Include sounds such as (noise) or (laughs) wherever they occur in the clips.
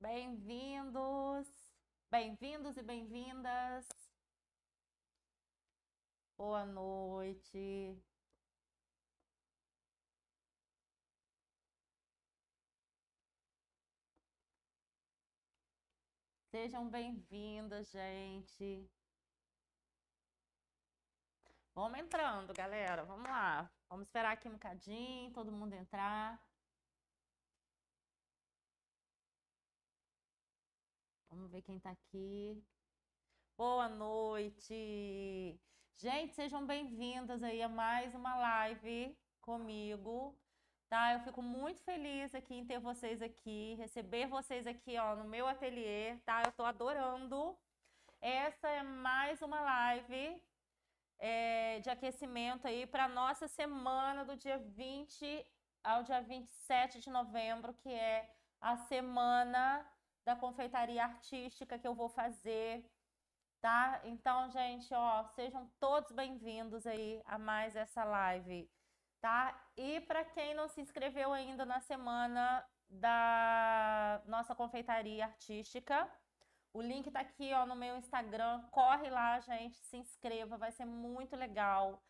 Bem-vindos, bem-vindos e bem-vindas. Boa noite. Sejam bem-vindas, gente. Vamos entrando, galera. Vamos lá. Vamos esperar aqui um bocadinho, todo mundo entrar. Vamos ver quem está aqui. Boa noite! Gente, sejam bem-vindas aí a mais uma live comigo, tá? Eu fico muito feliz aqui em ter vocês aqui, receber vocês aqui, ó, no meu ateliê, tá? Eu tô adorando. Essa é mais uma live é, de aquecimento aí para nossa semana do dia 20 ao dia 27 de novembro, que é a semana da confeitaria artística que eu vou fazer, tá? Então, gente, ó, sejam todos bem-vindos aí a mais essa live, tá? E para quem não se inscreveu ainda na semana da nossa confeitaria artística, o link tá aqui, ó, no meu Instagram. Corre lá, gente, se inscreva, vai ser muito legal.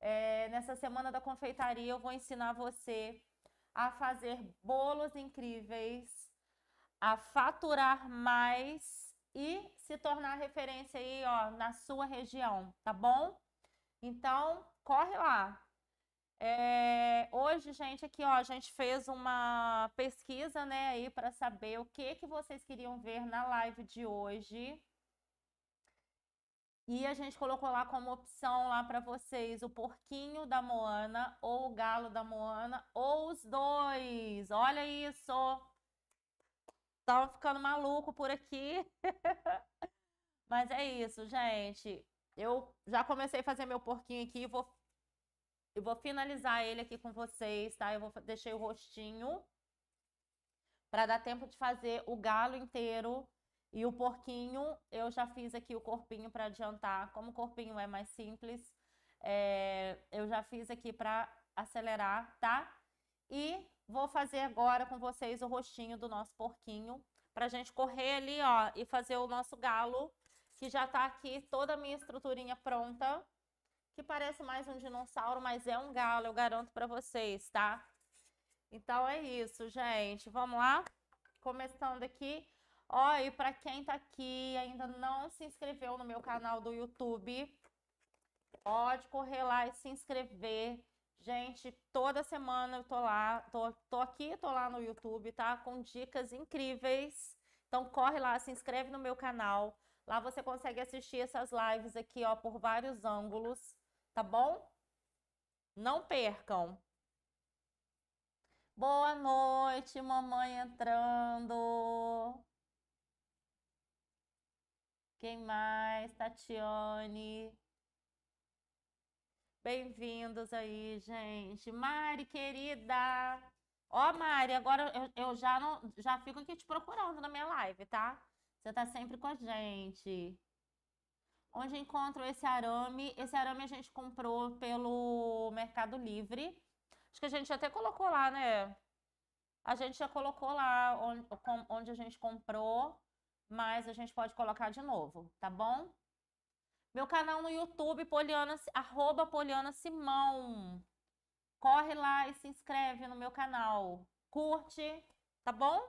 É, nessa semana da confeitaria, eu vou ensinar você a fazer bolos incríveis a faturar mais e se tornar referência aí, ó, na sua região, tá bom? Então, corre lá. É, hoje, gente, aqui, ó, a gente fez uma pesquisa, né, aí para saber o que que vocês queriam ver na live de hoje. E a gente colocou lá como opção lá para vocês o porquinho da Moana ou o galo da Moana ou os dois. Olha isso tava ficando maluco por aqui. (laughs) Mas é isso, gente. Eu já comecei a fazer meu porquinho aqui, vou eu vou finalizar ele aqui com vocês, tá? Eu vou deixei o rostinho para dar tempo de fazer o galo inteiro e o porquinho. Eu já fiz aqui o corpinho para adiantar, como o corpinho é mais simples, é, eu já fiz aqui para acelerar, tá? E Vou fazer agora com vocês o rostinho do nosso porquinho, para a gente correr ali, ó, e fazer o nosso galo, que já tá aqui toda a minha estruturinha pronta, que parece mais um dinossauro, mas é um galo, eu garanto pra vocês, tá? Então é isso, gente, vamos lá? Começando aqui, ó, e pra quem tá aqui ainda não se inscreveu no meu canal do YouTube, pode correr lá e se inscrever, Gente, toda semana eu tô lá, tô, tô aqui, tô lá no YouTube, tá? Com dicas incríveis. Então corre lá, se inscreve no meu canal. Lá você consegue assistir essas lives aqui, ó, por vários ângulos, tá bom? Não percam. Boa noite, mamãe entrando. Quem mais? Tatiane. Bem-vindos aí, gente. Mari, querida. Ó, Mari, agora eu, eu, já, não, já fico aqui te procurando na minha live, tá? Você tá sempre com a gente. Onde encontro esse arame? Esse arame a gente comprou pelo Mercado Livre. Acho que a gente até colocou lá, né? A gente já colocou lá onde, onde a gente comprou, mas a gente pode colocar de novo, tá bom? Meu canal no YouTube, Poliana, arroba Poliana Simão. Corre lá e se inscreve no meu canal. Curte, tá bom?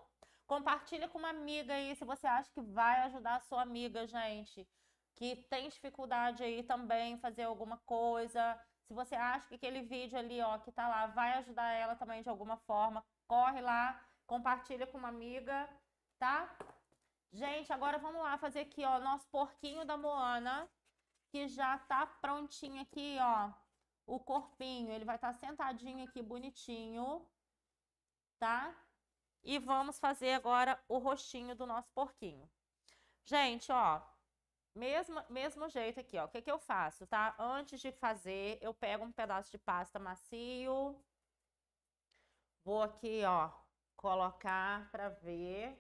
Compartilha com uma amiga aí se você acha que vai ajudar a sua amiga, gente, que tem dificuldade aí também fazer alguma coisa. Se você acha que aquele vídeo ali, ó, que tá lá, vai ajudar ela também de alguma forma, corre lá, compartilha com uma amiga, tá? Gente, agora vamos lá fazer aqui, ó, nosso porquinho da Moana que já tá prontinho aqui, ó. O corpinho, ele vai estar tá sentadinho aqui, bonitinho, tá? E vamos fazer agora o rostinho do nosso porquinho. Gente, ó, mesmo, mesmo jeito aqui, ó. O que que eu faço, tá? Antes de fazer, eu pego um pedaço de pasta macio. Vou aqui, ó, colocar para ver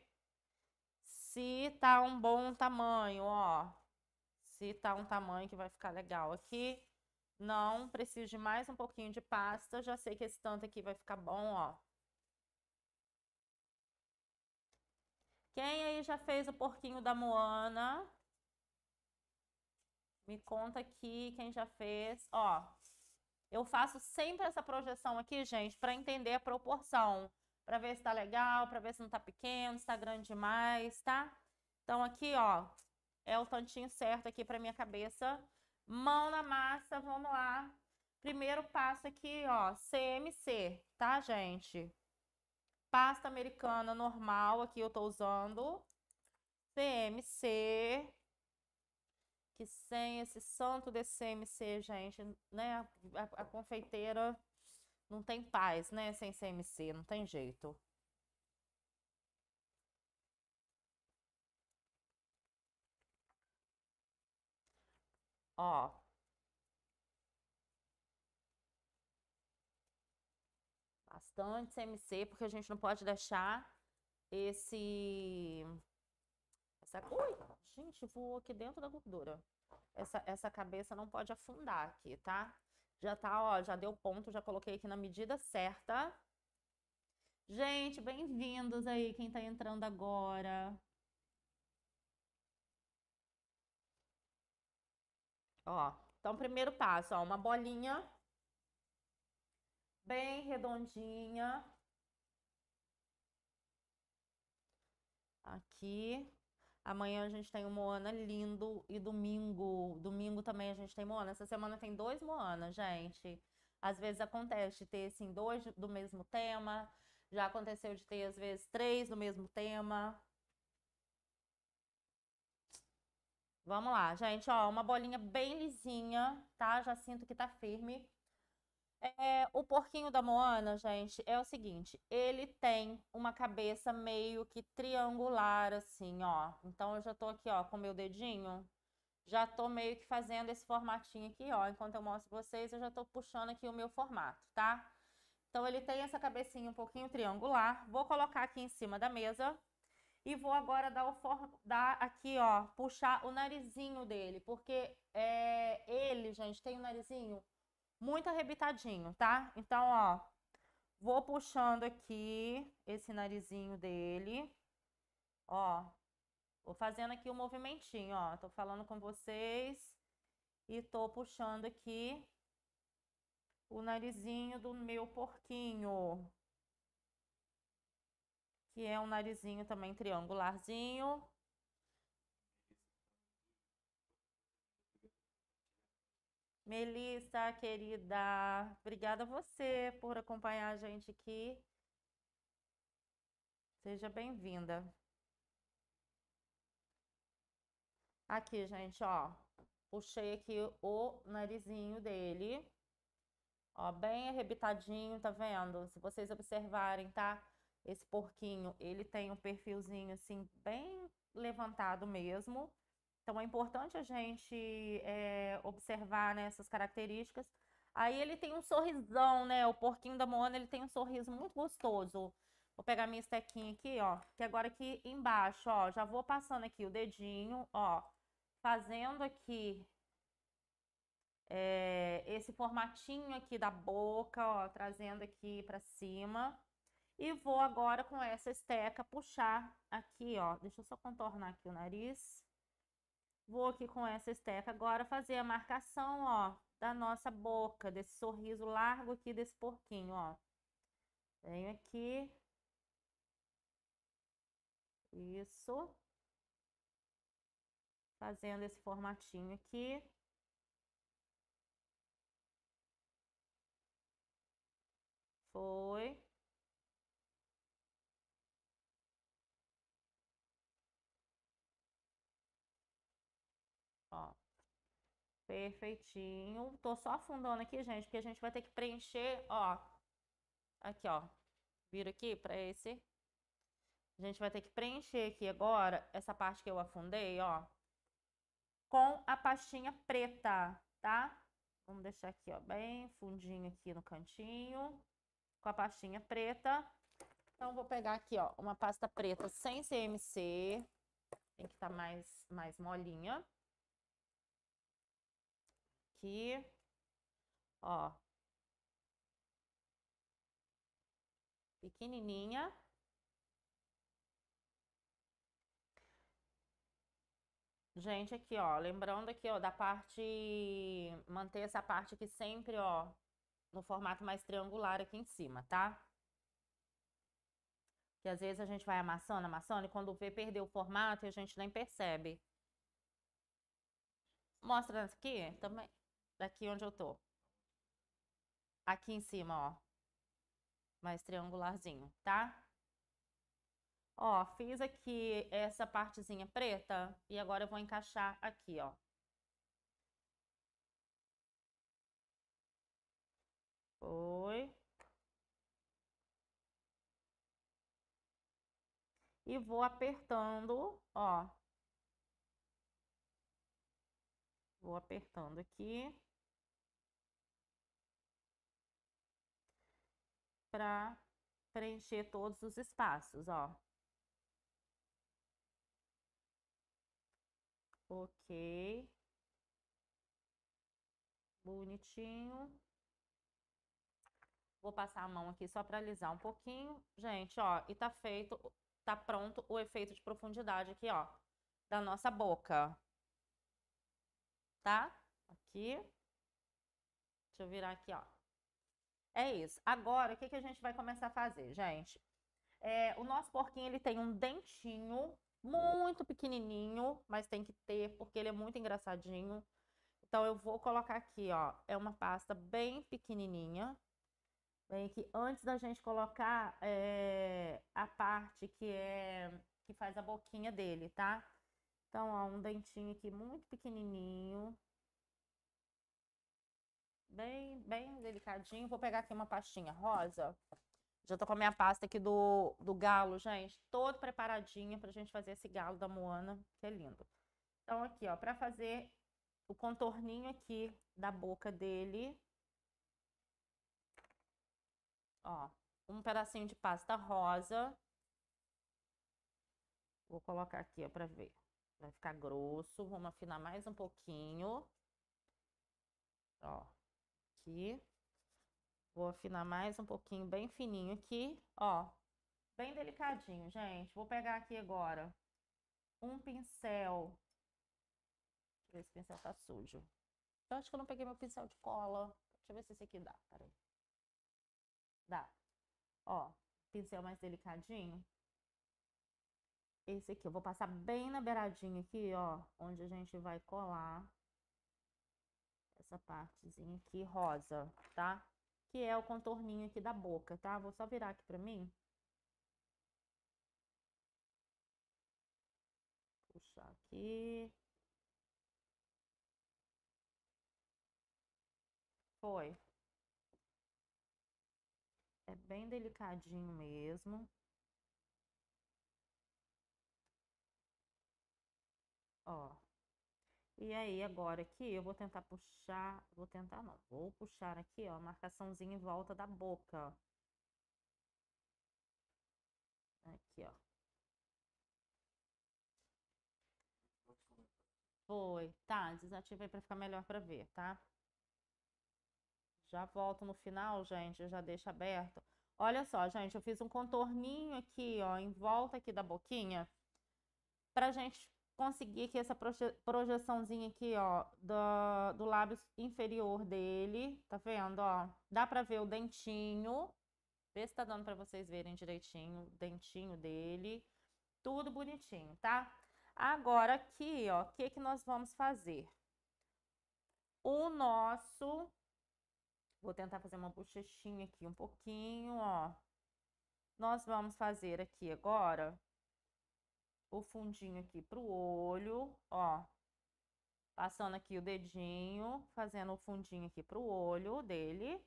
se tá um bom tamanho, ó se tá um tamanho que vai ficar legal aqui. Não, preciso de mais um pouquinho de pasta. Já sei que esse tanto aqui vai ficar bom, ó. Quem aí já fez o porquinho da Moana? Me conta aqui quem já fez. Ó, eu faço sempre essa projeção aqui, gente, para entender a proporção. Para ver se tá legal, para ver se não tá pequeno, se tá grande demais, tá? Então aqui, ó, é o tantinho certo aqui para minha cabeça. Mão na massa, vamos lá. Primeiro passo aqui, ó, CMC, tá, gente? Pasta americana normal aqui eu tô usando. CMC. Que sem esse santo de CMC, gente, né? A, a, a confeiteira não tem paz, né? Sem CMC, não tem jeito. Ó. Bastante CMC, porque a gente não pode deixar esse... Essa... Ui, gente, voou aqui dentro da gordura. Essa, essa cabeça não pode afundar aqui, tá? Já tá, ó, já deu ponto, já coloquei aqui na medida certa. Gente, bem-vindos aí, quem tá entrando agora. Ó, então primeiro passo, ó, uma bolinha bem redondinha. Aqui. Amanhã a gente tem o Moana lindo e domingo, domingo também a gente tem Moana. Essa semana tem dois Moana, gente. Às vezes acontece de ter assim dois do mesmo tema, já aconteceu de ter às vezes três do mesmo tema. Vamos lá, gente, ó, uma bolinha bem lisinha, tá? Já sinto que tá firme. É, o porquinho da Moana, gente, é o seguinte, ele tem uma cabeça meio que triangular, assim, ó. Então, eu já tô aqui, ó, com o meu dedinho, já tô meio que fazendo esse formatinho aqui, ó. Enquanto eu mostro pra vocês, eu já tô puxando aqui o meu formato, tá? Então, ele tem essa cabecinha um pouquinho triangular. Vou colocar aqui em cima da mesa. E vou agora dar, o dar aqui, ó, puxar o narizinho dele, porque é, ele, gente, tem o um narizinho muito arrebitadinho, tá? Então, ó, vou puxando aqui esse narizinho dele, ó, vou fazendo aqui o um movimentinho, ó, tô falando com vocês e tô puxando aqui o narizinho do meu porquinho que é um narizinho também triangularzinho. Melissa, querida, obrigada a você por acompanhar a gente aqui. Seja bem-vinda. Aqui, gente, ó. Puxei aqui o narizinho dele. Ó, bem arrebitadinho, tá vendo? Se vocês observarem, tá? Esse porquinho, ele tem um perfilzinho assim bem levantado mesmo. Então é importante a gente é, observar né, essas características. Aí ele tem um sorrisão, né? O porquinho da Moana, ele tem um sorriso muito gostoso. Vou pegar minha estequinha aqui, ó. Que agora aqui embaixo, ó, já vou passando aqui o dedinho, ó. Fazendo aqui é, esse formatinho aqui da boca, ó. Trazendo aqui pra cima. E vou agora com essa esteca puxar aqui, ó. Deixa eu só contornar aqui o nariz. Vou aqui com essa esteca agora fazer a marcação, ó, da nossa boca, desse sorriso largo aqui desse porquinho, ó. Venho aqui. Isso. Fazendo esse formatinho aqui. Foi. Perfeitinho. Tô só afundando aqui, gente, porque a gente vai ter que preencher, ó. Aqui, ó. Vira aqui para esse. A gente vai ter que preencher aqui agora essa parte que eu afundei, ó. Com a pastinha preta, tá? Vamos deixar aqui, ó, bem fundinho aqui no cantinho. Com a pastinha preta. Então, vou pegar aqui, ó, uma pasta preta sem CMC. Tem que estar tá mais, mais molinha aqui, ó. Pequenininha. Gente, aqui, ó, lembrando aqui, ó, da parte, manter essa parte aqui sempre, ó, no formato mais triangular aqui em cima, tá? Que às vezes a gente vai amassando, amassando, e quando vê, perdeu o formato e a gente nem percebe. Mostra aqui também daqui onde eu tô. Aqui em cima, ó. Mais triangularzinho, tá? Ó, fiz aqui essa partezinha preta e agora eu vou encaixar aqui, ó. Foi. E vou apertando, ó. Vou apertando aqui. para preencher todos os espaços, ó. Ok. Bonitinho. Vou passar a mão aqui só para alisar um pouquinho. Gente, ó, e tá feito, tá pronto o efeito de profundidade aqui, ó, da nossa boca. Tá? Aqui. Deixa eu virar aqui, ó. É isso. Agora, o que, que a gente vai começar a fazer, gente? É, o nosso porquinho, ele tem um dentinho muito pequenininho, mas tem que ter, porque ele é muito engraçadinho. Então, eu vou colocar aqui, ó, é uma pasta bem pequenininha. Bem aqui antes da gente colocar é, a parte que é que faz a boquinha dele, tá? Então, ó, um dentinho aqui muito pequenininho bem, bem delicadinho. Vou pegar aqui uma pastinha rosa. Já tô com a minha pasta aqui do, do galo, gente, todo preparadinho pra gente fazer esse galo da Moana, que é lindo. Então aqui, ó, pra fazer o contorninho aqui da boca dele, ó, um pedacinho de pasta rosa. Vou colocar aqui, ó, pra ver. Vai ficar grosso, vamos afinar mais um pouquinho. Ó, aqui. Vou afinar mais um pouquinho, bem fininho aqui, ó. Bem delicadinho, gente. Vou pegar aqui agora um pincel. Deixa eu ver se o pincel tá sujo. Eu acho que eu não peguei meu pincel de cola. Deixa eu ver se esse aqui dá, peraí. Dá. Ó, pincel mais delicadinho. Esse aqui, eu vou passar bem na beiradinha aqui, ó. Onde a gente vai colar essa partezinha aqui rosa, tá? Que é o contorninho aqui da boca, tá? Vou só virar aqui pra mim. Puxar aqui. Foi. É bem delicadinho mesmo. Ó. E aí, agora aqui, eu vou tentar puxar, vou tentar não, vou puxar aqui, ó, a marcaçãozinha em volta da boca, ó. Aqui, ó. Foi, tá, aí para ficar melhor para ver, tá? Já volto no final, gente, já deixa aberto. Olha só, gente, eu fiz um contorninho aqui, ó, em volta aqui da boquinha, pra gente conseguir aqui essa projeçãozinha aqui, ó, do, do lábio inferior dele, tá vendo, ó? Dá pra ver o dentinho, vê se tá dando pra vocês verem direitinho o dentinho dele, tudo bonitinho, tá? Agora aqui, ó, o que que nós vamos fazer? O nosso, vou tentar fazer uma bochechinha aqui um pouquinho, ó. Nós vamos fazer aqui agora o fundinho aqui pro olho, ó. Passando aqui o dedinho, fazendo o fundinho aqui pro olho dele,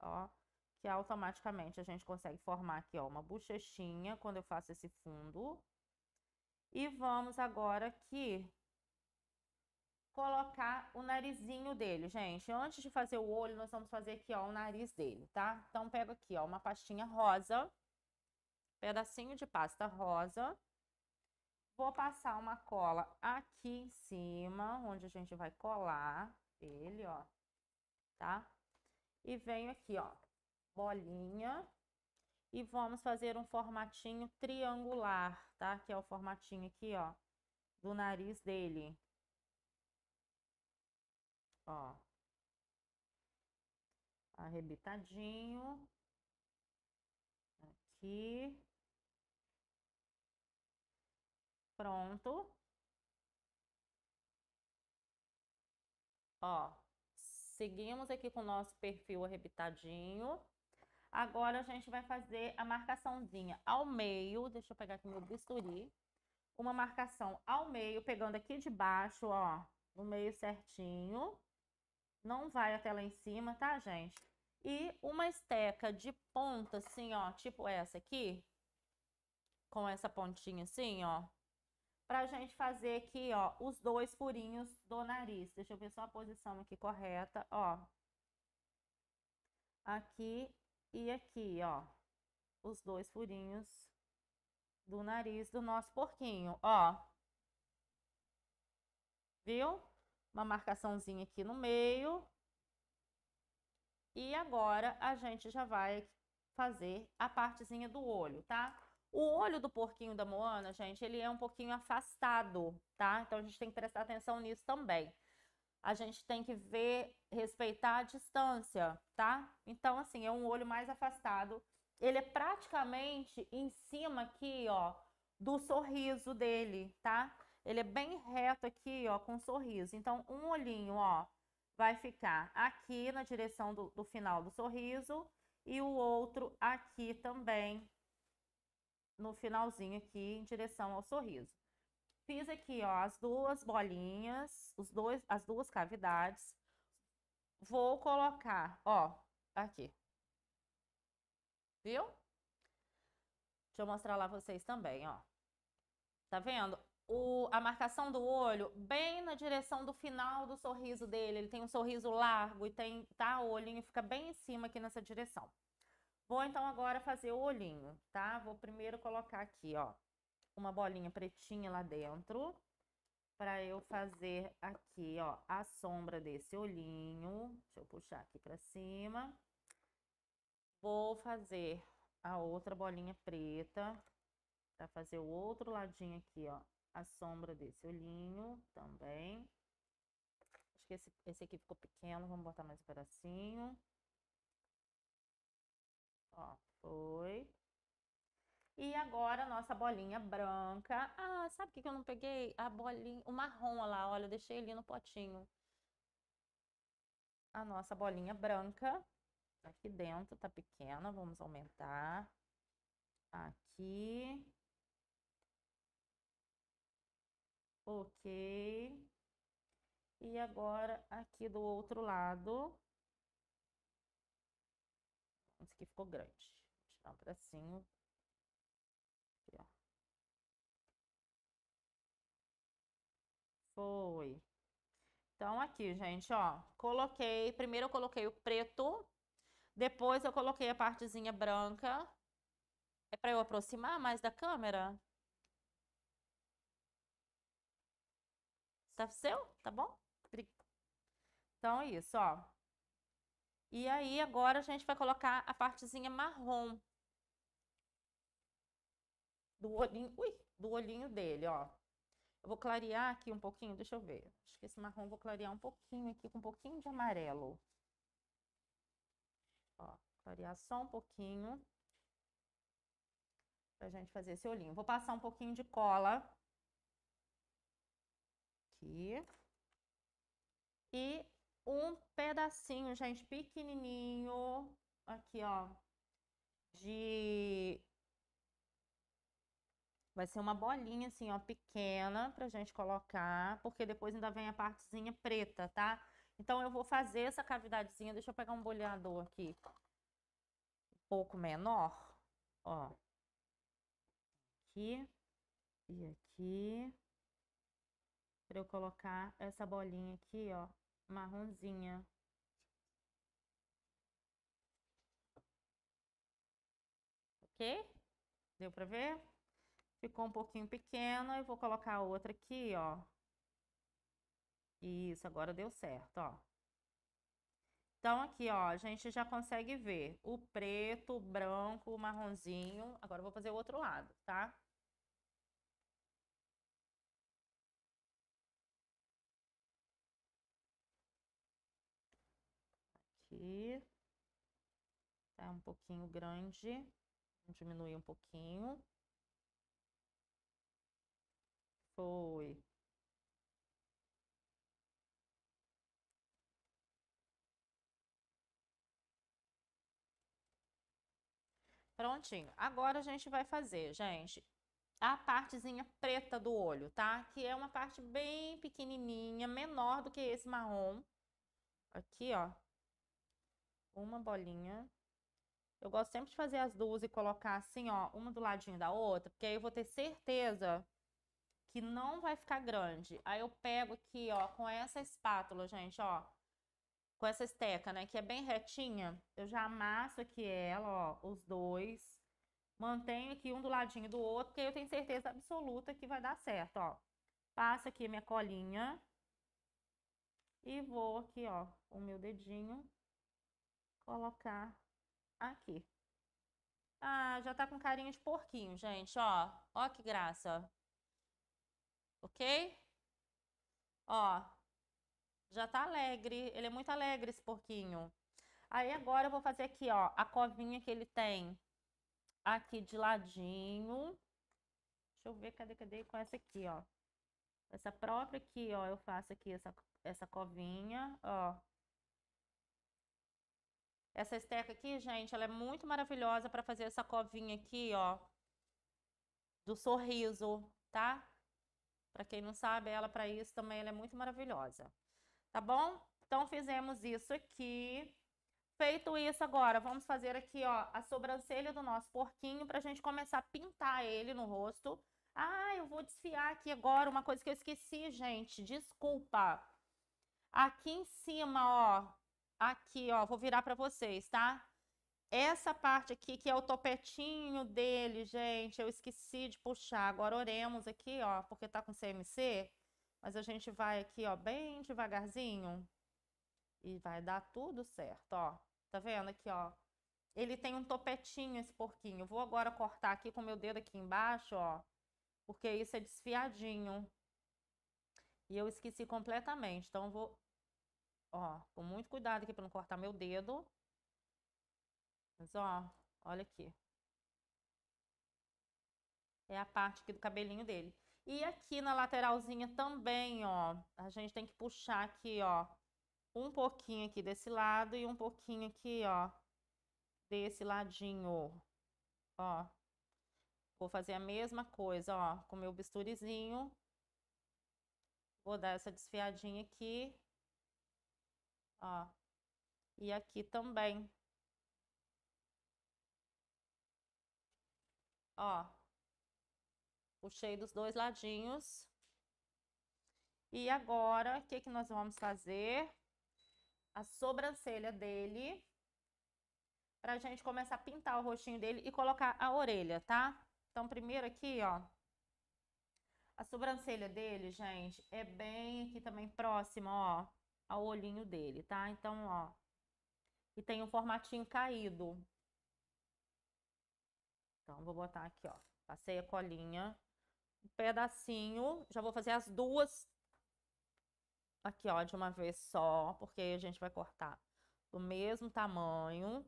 ó. Que automaticamente a gente consegue formar aqui, ó, uma bochechinha quando eu faço esse fundo. E vamos agora aqui colocar o narizinho dele, gente. Antes de fazer o olho, nós vamos fazer aqui, ó, o nariz dele, tá? Então, pego aqui, ó, uma pastinha rosa, pedacinho de pasta rosa. Vou passar uma cola aqui em cima, onde a gente vai colar ele, ó, tá? E venho aqui, ó, bolinha. E vamos fazer um formatinho triangular, tá? Que é o formatinho aqui, ó, do nariz dele. Ó. Arrebitadinho. Aqui. Pronto. Ó, seguimos aqui com o nosso perfil arrebitadinho. Agora a gente vai fazer a marcaçãozinha ao meio. Deixa eu pegar aqui meu bisturi. Uma marcação ao meio, pegando aqui de baixo, ó, no meio certinho. Não vai até lá em cima, tá, gente? E uma esteca de ponta, assim, ó, tipo essa aqui. Com essa pontinha assim, ó pra gente fazer aqui, ó, os dois furinhos do nariz. Deixa eu ver só a posição aqui correta, ó. Aqui e aqui, ó. Os dois furinhos do nariz do nosso porquinho, ó. Viu? Uma marcaçãozinha aqui no meio. E agora a gente já vai fazer a partezinha do olho, tá? O olho do porquinho da Moana, gente, ele é um pouquinho afastado, tá? Então a gente tem que prestar atenção nisso também. A gente tem que ver, respeitar a distância, tá? Então, assim, é um olho mais afastado. Ele é praticamente em cima aqui, ó, do sorriso dele, tá? Ele é bem reto aqui, ó, com um sorriso. Então, um olhinho, ó, vai ficar aqui na direção do, do final do sorriso e o outro aqui também, no finalzinho aqui em direção ao sorriso. Fiz aqui, ó, as duas bolinhas, os dois, as duas cavidades. Vou colocar, ó, aqui. Viu? Deixa eu mostrar lá vocês também, ó. Tá vendo? O, a marcação do olho bem na direção do final do sorriso dele. Ele tem um sorriso largo e tem, tá, o olhinho fica bem em cima aqui nessa direção. Vou então agora fazer o olhinho, tá? Vou primeiro colocar aqui, ó, uma bolinha pretinha lá dentro, para eu fazer aqui, ó, a sombra desse olhinho. Deixa eu puxar aqui para cima. Vou fazer a outra bolinha preta, para fazer o outro ladinho aqui, ó, a sombra desse olhinho também. Acho que esse, esse aqui ficou pequeno, vamos botar mais um pedacinho. Ó, foi. E agora a nossa bolinha branca. Ah, sabe o que, eu não peguei? A bolinha, o marrom, olha lá, olha, eu deixei ali no potinho. A nossa bolinha branca. Tá aqui dentro tá pequena, vamos aumentar. Aqui. Ok. E agora aqui do outro lado. Esse aqui ficou grande. Vou tirar um pedacinho. Aqui, ó. Foi. Então, aqui, gente, ó. Coloquei, primeiro eu coloquei o preto. Depois eu coloquei a partezinha branca. É para eu aproximar mais da câmera? Tá seu? Tá bom? Então, é isso, ó. E aí, agora a gente vai colocar a partezinha marrom do olhinho, ui, do olhinho dele, ó. Eu vou clarear aqui um pouquinho, deixa eu ver. Acho que esse marrom vou clarear um pouquinho aqui, com um pouquinho de amarelo. Ó, clarear só um pouquinho. Pra gente fazer esse olhinho. Vou passar um pouquinho de cola. Aqui. E um pedacinho, gente, pequenininho, aqui, ó, de... Vai ser uma bolinha, assim, ó, pequena pra gente colocar, porque depois ainda vem a partezinha preta, tá? Então, eu vou fazer essa cavidadezinha, deixa eu pegar um boleador aqui, um pouco menor, ó. Aqui e aqui, pra eu colocar essa bolinha aqui, ó, marronzinha. Ok? Deu pra ver? Ficou um pouquinho pequena. Eu vou colocar outra aqui, ó. Isso, agora deu certo, ó. Então, aqui, ó, a gente já consegue ver o preto, o branco, o marronzinho. Agora, eu vou fazer o outro lado, tá? aqui. Tá um pouquinho grande. diminui diminuir um pouquinho. Foi. Prontinho. Agora a gente vai fazer, gente, a partezinha preta do olho, tá? Que é uma parte bem pequenininha, menor do que esse marrom. Aqui, ó uma bolinha. Eu gosto sempre de fazer as duas e colocar assim, ó, uma do ladinho da outra, porque aí eu vou ter certeza que não vai ficar grande. Aí eu pego aqui, ó, com essa espátula, gente, ó, com essa esteca, né, que é bem retinha, eu já amasso aqui ela, ó, os dois. Mantenho aqui um do ladinho do outro, porque eu tenho certeza absoluta que vai dar certo, ó. Passo aqui minha colinha. E vou aqui, ó, o meu dedinho colocar aqui. Ah, já tá com carinho de porquinho, gente, ó. Ó que graça. Ok? Ó, já tá alegre. Ele é muito alegre, esse porquinho. Aí agora eu vou fazer aqui, ó, a covinha que ele tem aqui de ladinho. Deixa eu ver, cadê, cadê? Com essa aqui, ó. Essa própria aqui, ó, eu faço aqui essa, essa covinha, ó. Essa esteca aqui, gente, ela é muito maravilhosa para fazer essa covinha aqui, ó. Do sorriso, tá? Para quem não sabe, ela para isso também ela é muito maravilhosa. Tá bom? Então fizemos isso aqui. Feito isso agora, vamos fazer aqui, ó, a sobrancelha do nosso porquinho para a gente começar a pintar ele no rosto. Ah, eu vou desfiar aqui agora uma coisa que eu esqueci, gente. Desculpa. Aqui em cima, ó, aqui, ó, vou virar para vocês, tá? Essa parte aqui, que é o topetinho dele, gente, eu esqueci de puxar. Agora oremos aqui, ó, porque tá com CMC. Mas a gente vai aqui, ó, bem devagarzinho. E vai dar tudo certo, ó. Tá vendo aqui, ó? Ele tem um topetinho, esse porquinho. Eu vou agora cortar aqui com meu dedo aqui embaixo, ó. Porque isso é desfiadinho. E eu esqueci completamente. Então, vou Ó, com muito cuidado aqui para não cortar meu dedo. Mas, ó, olha aqui. É a parte aqui do cabelinho dele. E aqui na lateralzinha também, ó, a gente tem que puxar aqui, ó, um pouquinho aqui desse lado e um pouquinho aqui, ó, desse ladinho, ó. Vou fazer a mesma coisa, ó, com meu bisturizinho. Vou dar essa desfiadinha aqui ó. E aqui também. Ó. Puxei dos dois ladinhos. E agora, o que que nós vamos fazer? A sobrancelha dele. Pra gente começar a pintar o rostinho dele e colocar a orelha, tá? Então, primeiro aqui, ó. A sobrancelha dele, gente, é bem aqui também próxima, ó ao olhinho dele, tá? Então, ó. E tem um formatinho caído. Então, vou botar aqui, ó. Passei a colinha. Um pedacinho. Já vou fazer as duas aqui, ó, de uma vez só, porque a gente vai cortar do mesmo tamanho.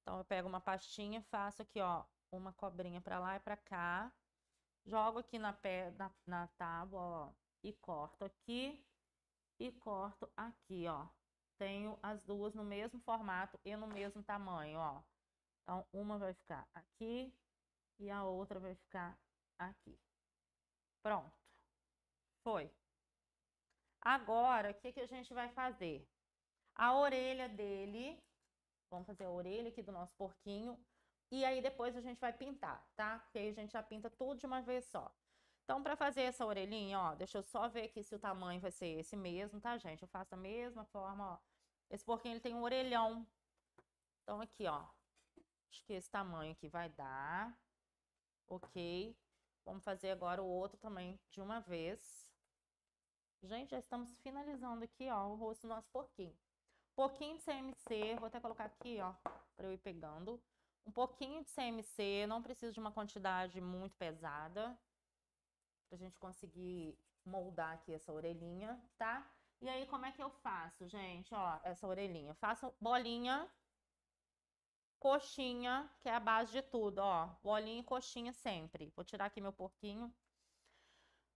Então, eu pego uma pastinha, faço aqui, ó, uma cobrinha pra lá e pra cá. Jogo aqui na, pé, na, na tábua, ó, e corto aqui e corto aqui, ó. Tenho as duas no mesmo formato e no mesmo tamanho, ó. Então, uma vai ficar aqui e a outra vai ficar aqui. Pronto. Foi. Agora, o que, que a gente vai fazer? A orelha dele, vamos fazer a orelha aqui do nosso porquinho. E aí, depois a gente vai pintar, tá? Porque aí a gente já pinta tudo de uma vez só. Então, para fazer essa orelhinha, ó, deixa eu só ver aqui se o tamanho vai ser esse mesmo, tá, gente? Eu faço da mesma forma, ó. Esse porquinho, ele tem um orelhão. Então, aqui, ó. Acho que esse tamanho aqui vai dar. Ok. Vamos fazer agora o outro também de uma vez. Gente, já estamos finalizando aqui, ó, o rosto do nosso porquinho. Pouquinho de CMC, vou até colocar aqui, ó, para eu ir pegando. Um pouquinho de CMC, não preciso de uma quantidade muito pesada. Pra gente conseguir moldar aqui essa orelhinha, tá? E aí, como é que eu faço, gente? Ó, essa orelhinha. Eu faço bolinha, coxinha, que é a base de tudo, ó. Bolinha e coxinha sempre. Vou tirar aqui meu porquinho.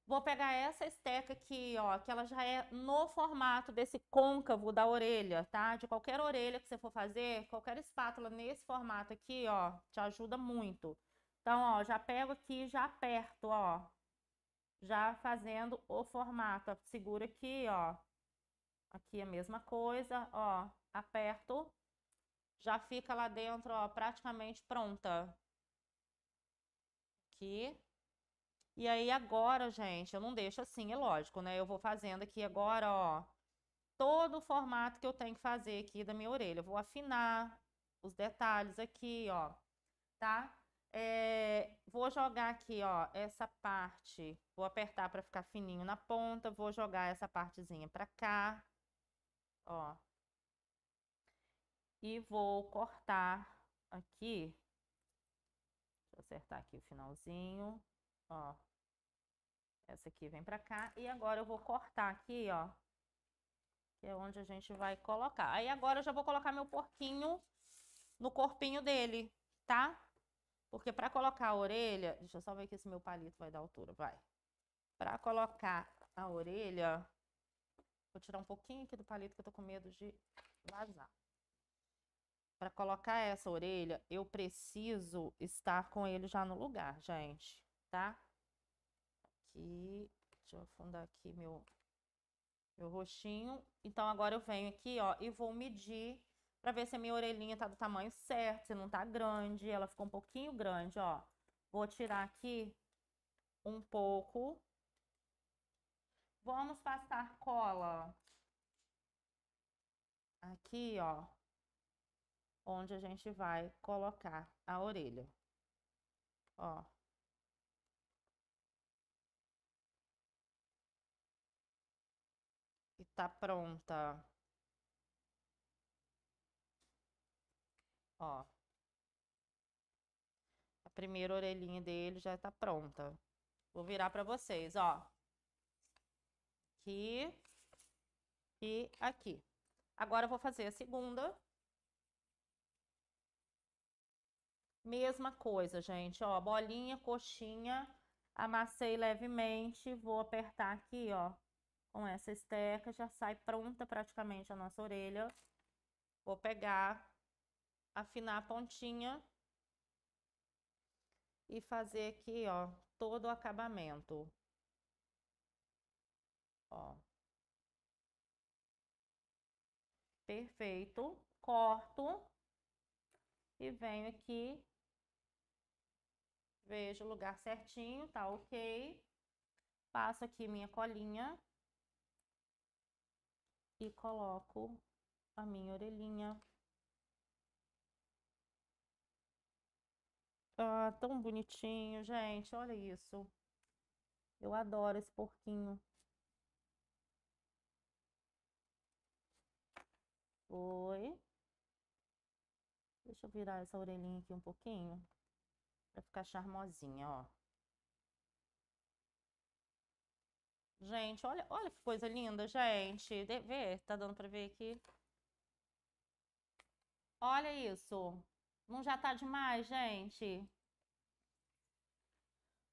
Vou pegar essa esteca aqui, ó, que ela já é no formato desse côncavo da orelha, tá? De qualquer orelha que você for fazer, qualquer espátula nesse formato aqui, ó, te ajuda muito. Então, ó, já pego aqui, já aperto, ó já fazendo o formato. segura aqui, ó. Aqui a mesma coisa, ó. Aperto. Já fica lá dentro, ó, praticamente pronta. Aqui. E aí agora, gente, eu não deixo assim, é lógico, né? Eu vou fazendo aqui agora, ó, todo o formato que eu tenho que fazer aqui da minha orelha. Eu vou afinar os detalhes aqui, ó, tá? É, vou jogar aqui, ó, essa parte. Vou apertar para ficar fininho na ponta. Vou jogar essa partezinha para cá, ó. E vou cortar aqui. Deixa eu acertar aqui o finalzinho, ó. Essa aqui vem para cá. E agora eu vou cortar aqui, ó. Que é onde a gente vai colocar. Aí agora eu já vou colocar meu porquinho no corpinho dele, tá? Tá? Porque para colocar a orelha, deixa eu só ver que esse meu palito vai dar altura, vai. Para colocar a orelha, vou tirar um pouquinho aqui do palito que eu tô com medo de vazar. Para colocar essa orelha, eu preciso estar com ele já no lugar, gente, tá? Aqui, deixa eu afundar aqui meu meu roxinho. Então agora eu venho aqui, ó, e vou medir para ver se a minha orelhinha tá do tamanho certo, se não tá grande. Ela ficou um pouquinho grande, ó. Vou tirar aqui um pouco. Vamos passar cola. Aqui, ó. Onde a gente vai colocar a orelha. Ó. E tá pronta. Ó. A primeira orelhinha dele já tá pronta. Vou virar pra vocês, ó. Aqui. E aqui. Agora eu vou fazer a segunda. Mesma coisa, gente, ó. Bolinha, coxinha. Amassei levemente. Vou apertar aqui, ó. Com essa esteca já sai pronta praticamente a nossa orelha. Vou pegar afinar a pontinha e fazer aqui, ó, todo o acabamento. Ó. Perfeito. Corto e venho aqui, vejo o lugar certinho, tá ok. Passo aqui minha colinha e coloco a minha orelhinha. Ah, tão bonitinho, gente. Olha isso. Eu adoro esse porquinho. Oi. Deixa eu virar essa orelhinha aqui um pouquinho. Pra ficar charmosinha, ó. Gente, olha, olha que coisa linda, gente. De, vê, tá dando pra ver aqui. Olha isso. Não já tá demais, gente?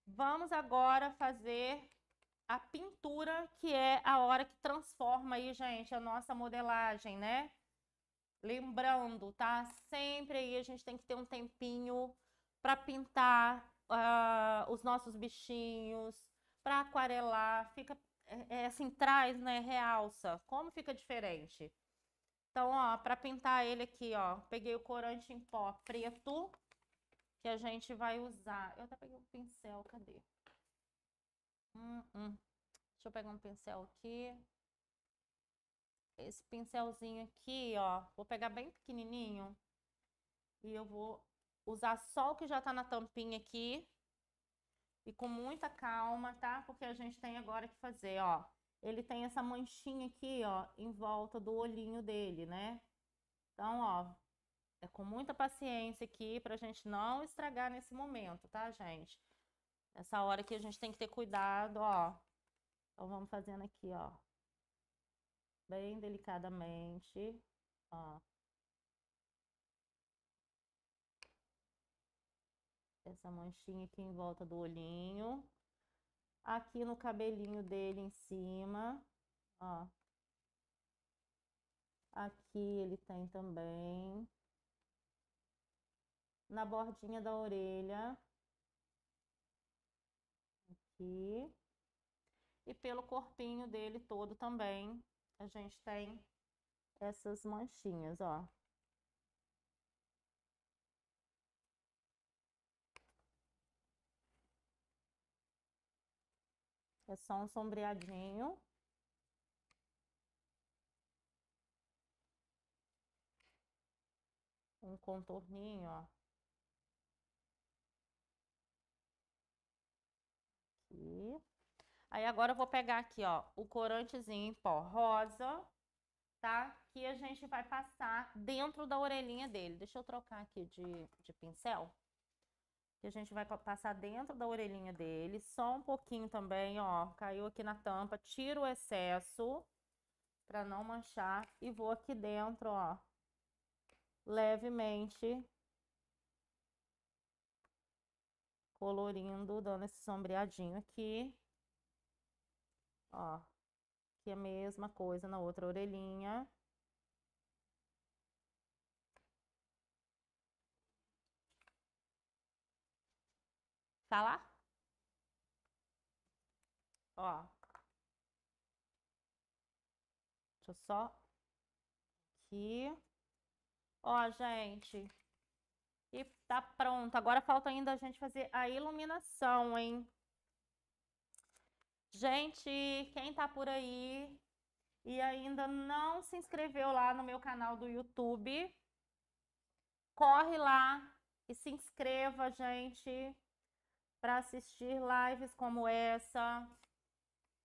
Vamos agora fazer a pintura, que é a hora que transforma aí, gente, a nossa modelagem, né? Lembrando, tá? Sempre aí a gente tem que ter um tempinho para pintar uh, os nossos bichinhos, para aquarelar, fica é, é, assim, traz, né, realça. Como fica diferente? Então, ó, para pintar ele aqui, ó, peguei o corante em pó preto, que a gente vai usar. Eu até peguei um pincel, cadê? Hum, hum. Deixa eu pegar um pincel aqui. Esse pincelzinho aqui, ó, vou pegar bem pequenininho. E eu vou usar só o que já tá na tampinha aqui. E com muita calma, tá? Porque a gente tem agora que fazer, ó ele tem essa manchinha aqui, ó, em volta do olhinho dele, né? Então, ó, é com muita paciência aqui pra gente não estragar nesse momento, tá, gente? Nessa hora aqui a gente tem que ter cuidado, ó. Então, vamos fazendo aqui, ó. Bem delicadamente, ó. Essa manchinha aqui em volta do olhinho aqui no cabelinho dele em cima, ó. Aqui ele tem também. Na bordinha da orelha. Aqui. E pelo corpinho dele todo também, a gente tem essas manchinhas, ó. É só um sombreadinho. Um contorninho, ó. Aqui. Aí agora eu vou pegar aqui, ó, o corantezinho em pó rosa, tá? Que a gente vai passar dentro da orelhinha dele. Deixa eu trocar aqui de, de pincel que a gente vai passar dentro da orelhinha dele, só um pouquinho também, ó, caiu aqui na tampa, tiro o excesso para não manchar e vou aqui dentro, ó, levemente colorindo, dando esse sombreadinho aqui, ó, que é a mesma coisa na outra orelhinha. Tá lá? Ó. Deixa eu só. Aqui. Ó, gente. E tá pronto. Agora falta ainda a gente fazer a iluminação, hein? Gente, quem tá por aí e ainda não se inscreveu lá no meu canal do YouTube, corre lá e se inscreva, gente para assistir lives como essa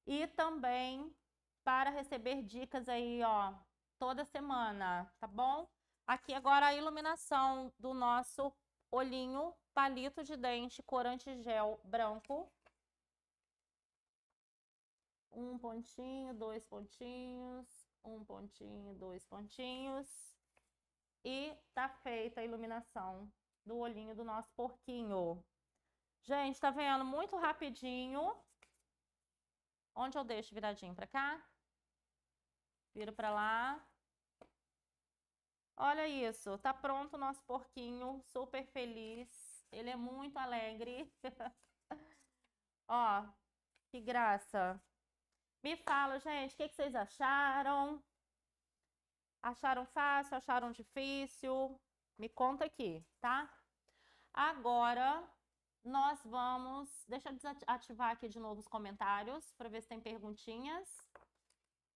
e também para receber dicas aí, ó, toda semana, tá bom? Aqui agora a iluminação do nosso olhinho, palito de dente, corante gel branco. Um pontinho, dois pontinhos, um pontinho, dois pontinhos. E tá feita a iluminação do olhinho do nosso porquinho. Gente, tá vendo? Muito rapidinho. Onde eu deixo viradinho pra cá? Viro pra lá. Olha isso. Tá pronto o nosso porquinho. Super feliz. Ele é muito alegre. (laughs) Ó, que graça. Me fala, gente, o que, que vocês acharam? Acharam fácil? Acharam difícil? Me conta aqui, tá? Agora, nós vamos. Deixa eu desativar aqui de novo os comentários para ver se tem perguntinhas.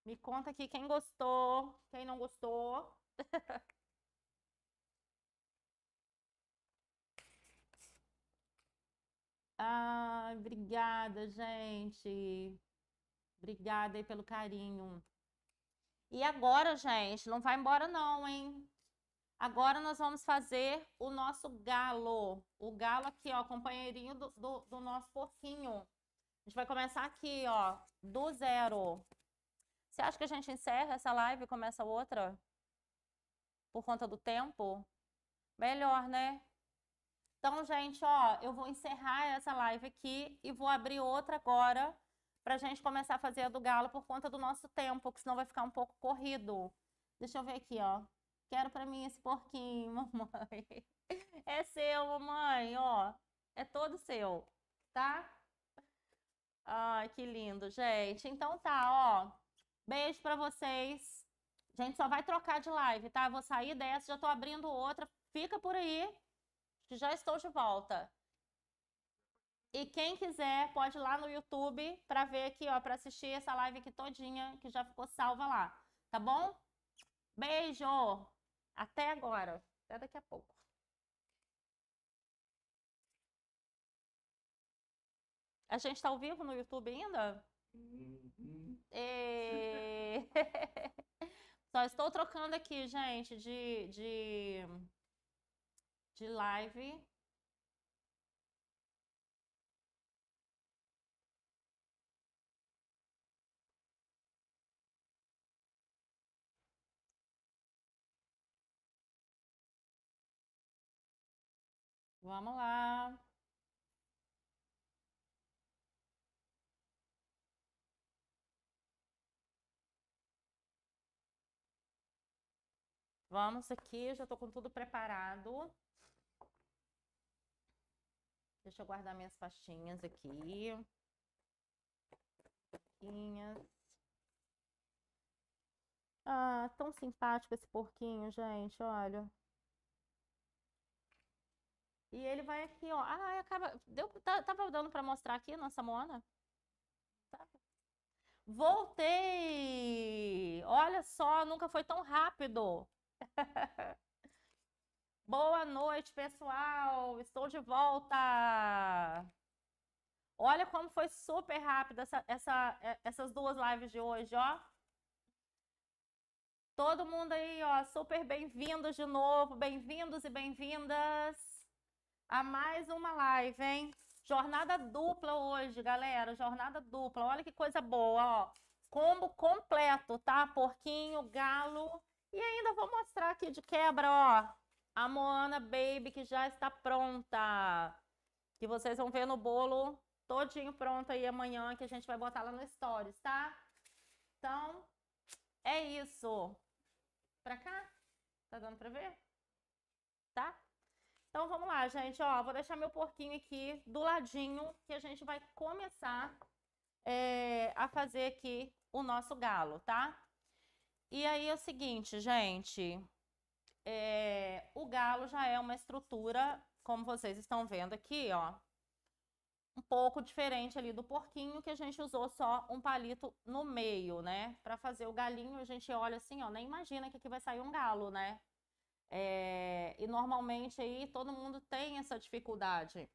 Me conta aqui quem gostou, quem não gostou. (laughs) Ai, obrigada, gente. Obrigada aí pelo carinho. E agora, gente, não vai embora não, hein? Agora nós vamos fazer o nosso galo. O galo aqui, ó, companheirinho do, do, do nosso porquinho. A gente vai começar aqui, ó, do zero. Você acha que a gente encerra essa live e começa outra? Por conta do tempo? Melhor, né? Então, gente, ó, eu vou encerrar essa live aqui e vou abrir outra agora pra gente começar a fazer a do galo por conta do nosso tempo, que senão vai ficar um pouco corrido. Deixa eu ver aqui, ó. Quero para mim esse porquinho, (laughs) mamãe. É seu, mamãe, ó. É todo seu, tá? Ai, que lindo, gente. Então tá, ó. Beijo para vocês. A gente só vai trocar de live, tá? Vou sair dessa, já tô abrindo outra. Fica por aí, que já estou de volta. E quem quiser pode ir lá no YouTube para ver aqui, ó, para assistir essa live aqui todinha que já ficou salva lá, tá bom? Beijo. Até agora, até daqui a pouco. A gente está ao vivo no YouTube ainda? E... Uhum. (laughs) Só estou trocando aqui, gente, de, de, de live Vamos lá. Vamos aqui, já estou com tudo preparado. Deixa eu guardar minhas pastinhas aqui. Pastinhas. Ah, tão simpático esse porquinho, gente, olha. E ele vai aqui, ó. Ah, acaba. Deu, tá, tava dando para mostrar aqui a nossa Mona? Tá. Voltei! Olha só, nunca foi tão rápido. (laughs) Boa noite, pessoal. Estou de volta. Olha como foi super rápido essa, essa, é, essas duas lives de hoje, ó. Todo mundo aí, ó, super bem-vindos de novo, bem-vindos e bem-vindas a mais uma live, hein? Jornada dupla hoje, galera. Jornada dupla. Olha que coisa boa, ó. Combo completo, tá? Porquinho, galo. E ainda vou mostrar aqui de quebra, ó. A Moana Baby, que já está pronta. Que vocês vão ver no bolo todinho pronto aí amanhã, que a gente vai botar lá no Stories, tá? Então, é isso. Pra cá? Tá dando pra ver? Tá? Então vamos lá, gente. Ó, vou deixar meu porquinho aqui do ladinho que a gente vai começar é, a fazer aqui o nosso galo, tá? E aí é o seguinte, gente. É, o galo já é uma estrutura, como vocês estão vendo aqui, ó. Um pouco diferente ali do porquinho, que a gente usou só um palito no meio, né? Para fazer o galinho, a gente olha assim, ó, nem imagina que aqui vai sair um galo, né? É, e normalmente aí todo mundo tem essa dificuldade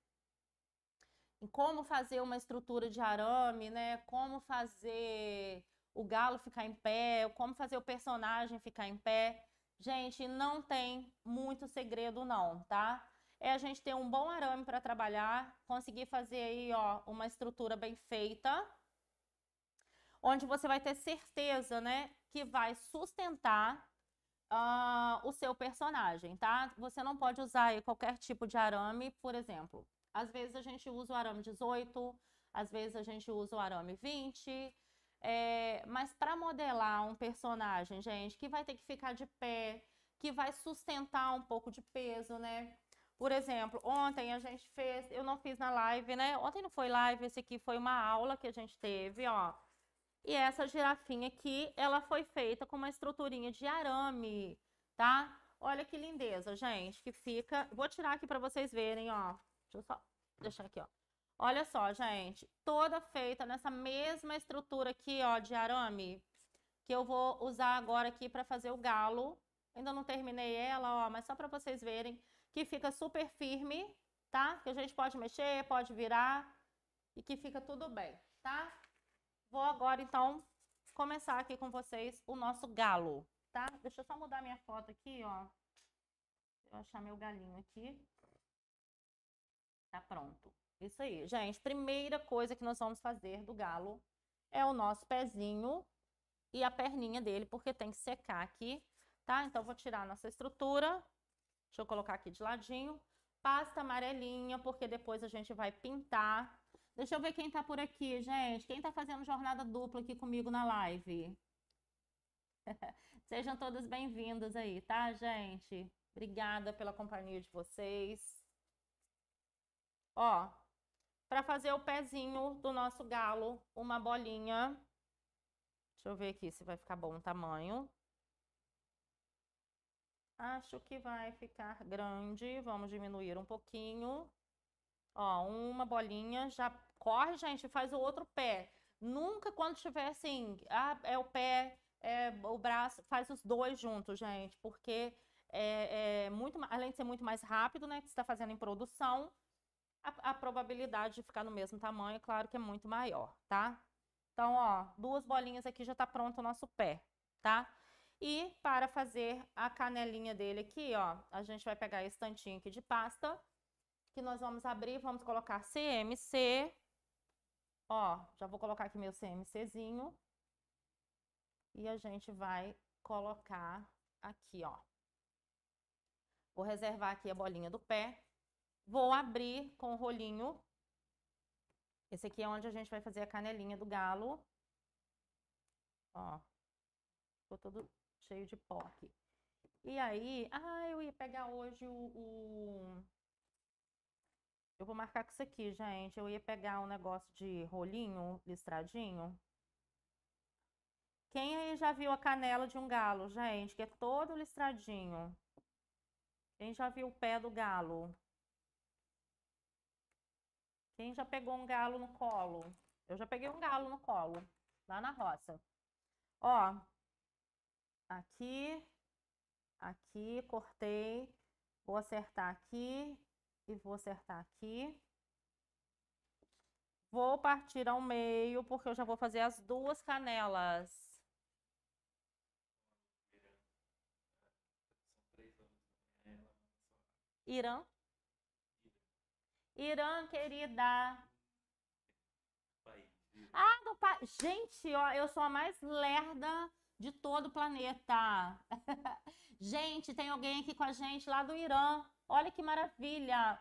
em como fazer uma estrutura de arame, né? Como fazer o galo ficar em pé, como fazer o personagem ficar em pé. Gente, não tem muito segredo não, tá? É a gente ter um bom arame para trabalhar, conseguir fazer aí, ó, uma estrutura bem feita, onde você vai ter certeza, né, que vai sustentar uh, o seu personagem, tá? Você não pode usar qualquer tipo de arame, por exemplo. Às vezes a gente usa o arame 18, às vezes a gente usa o arame 20. É, mas para modelar um personagem, gente, que vai ter que ficar de pé, que vai sustentar um pouco de peso, né? Por exemplo, ontem a gente fez, eu não fiz na live, né? Ontem não foi live, esse aqui foi uma aula que a gente teve, ó. E essa girafinha aqui, ela foi feita com uma estruturinha de arame, tá? Olha que lindeza, gente, que fica... Vou tirar aqui para vocês verem, ó. Deixa eu só deixar aqui, ó. Olha só, gente, toda feita nessa mesma estrutura aqui, ó, de arame, que eu vou usar agora aqui para fazer o galo. Ainda não terminei ela, ó, mas só para vocês verem que fica super firme, tá? Que a gente pode mexer, pode virar e que fica tudo bem, tá? Vou agora, então, começar aqui com vocês o nosso galo, tá? Deixa eu só mudar minha foto aqui, ó. Eu achar meu galinho aqui. Tá pronto. Isso aí, gente. Primeira coisa que nós vamos fazer do galo é o nosso pezinho e a perninha dele, porque tem que secar aqui, tá? Então, vou tirar a nossa estrutura. Deixa eu colocar aqui de ladinho. Pasta amarelinha, porque depois a gente vai pintar Deixa eu ver quem tá por aqui, gente. Quem tá fazendo jornada dupla aqui comigo na live? (laughs) Sejam todos bem-vindos aí, tá, gente? Obrigada pela companhia de vocês. Ó, para fazer o pezinho do nosso galo, uma bolinha. Deixa eu ver aqui se vai ficar bom o tamanho. Acho que vai ficar grande. Vamos diminuir um pouquinho. Ó, uma bolinha já corre, gente, faz o outro pé. Nunca quando tiver assim, ah, é o pé, é o braço, faz os dois juntos, gente, porque é, é muito, além de ser muito mais rápido, né, que está fazendo em produção, a, a, probabilidade de ficar no mesmo tamanho, claro que é muito maior, tá? Então, ó, duas bolinhas aqui já tá pronto o nosso pé, tá? E para fazer a canelinha dele aqui, ó, a gente vai pegar esse tantinho aqui de pasta, que nós vamos abrir, vamos colocar CMC Ó, já vou colocar aqui meu CMCzinho. E a gente vai colocar aqui, ó. Vou reservar aqui a bolinha do pé. Vou abrir com o rolinho. Esse aqui é onde a gente vai fazer a canelinha do galo. Ó. Ficou todo cheio de pó aqui. E aí... Ah, eu ia pegar hoje o... o eu vou marcar com isso aqui, gente. Eu ia pegar um negócio de rolinho listradinho. Quem aí já viu a canela de um galo, gente? Que é todo listradinho. Quem já viu o pé do galo? Quem já pegou um galo no colo? Eu já peguei um galo no colo, lá na roça. Ó, aqui, aqui, cortei. Vou acertar aqui e vou acertar aqui. Vou partir ao meio, porque eu já vou fazer as duas canelas. Irã? Irã, querida. Ah, do país. Gente, ó, eu sou a mais lerda de todo o planeta. (laughs) gente, tem alguém aqui com a gente lá do Irã. Olha que maravilha.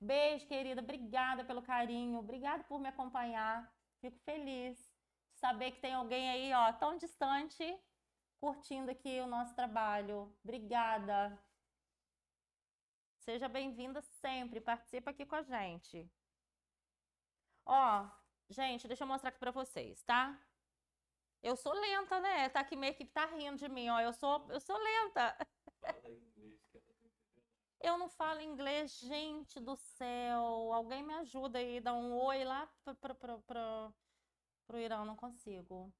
Beijo, querida. Obrigada pelo carinho. Obrigada por me acompanhar. Fico feliz de saber que tem alguém aí, ó, tão distante, curtindo aqui o nosso trabalho. Obrigada. Seja bem-vinda sempre. Participa aqui com a gente. Ó, gente, deixa eu mostrar aqui para vocês, tá? Eu sou lenta, né? Tá aqui minha equipe tá rindo de mim, ó. Eu sou, eu sou lenta. (laughs) Eu não falo inglês, gente do céu. Alguém me ajuda aí, dá um oi lá pro, pro, pro, pro, pro Irã, não consigo.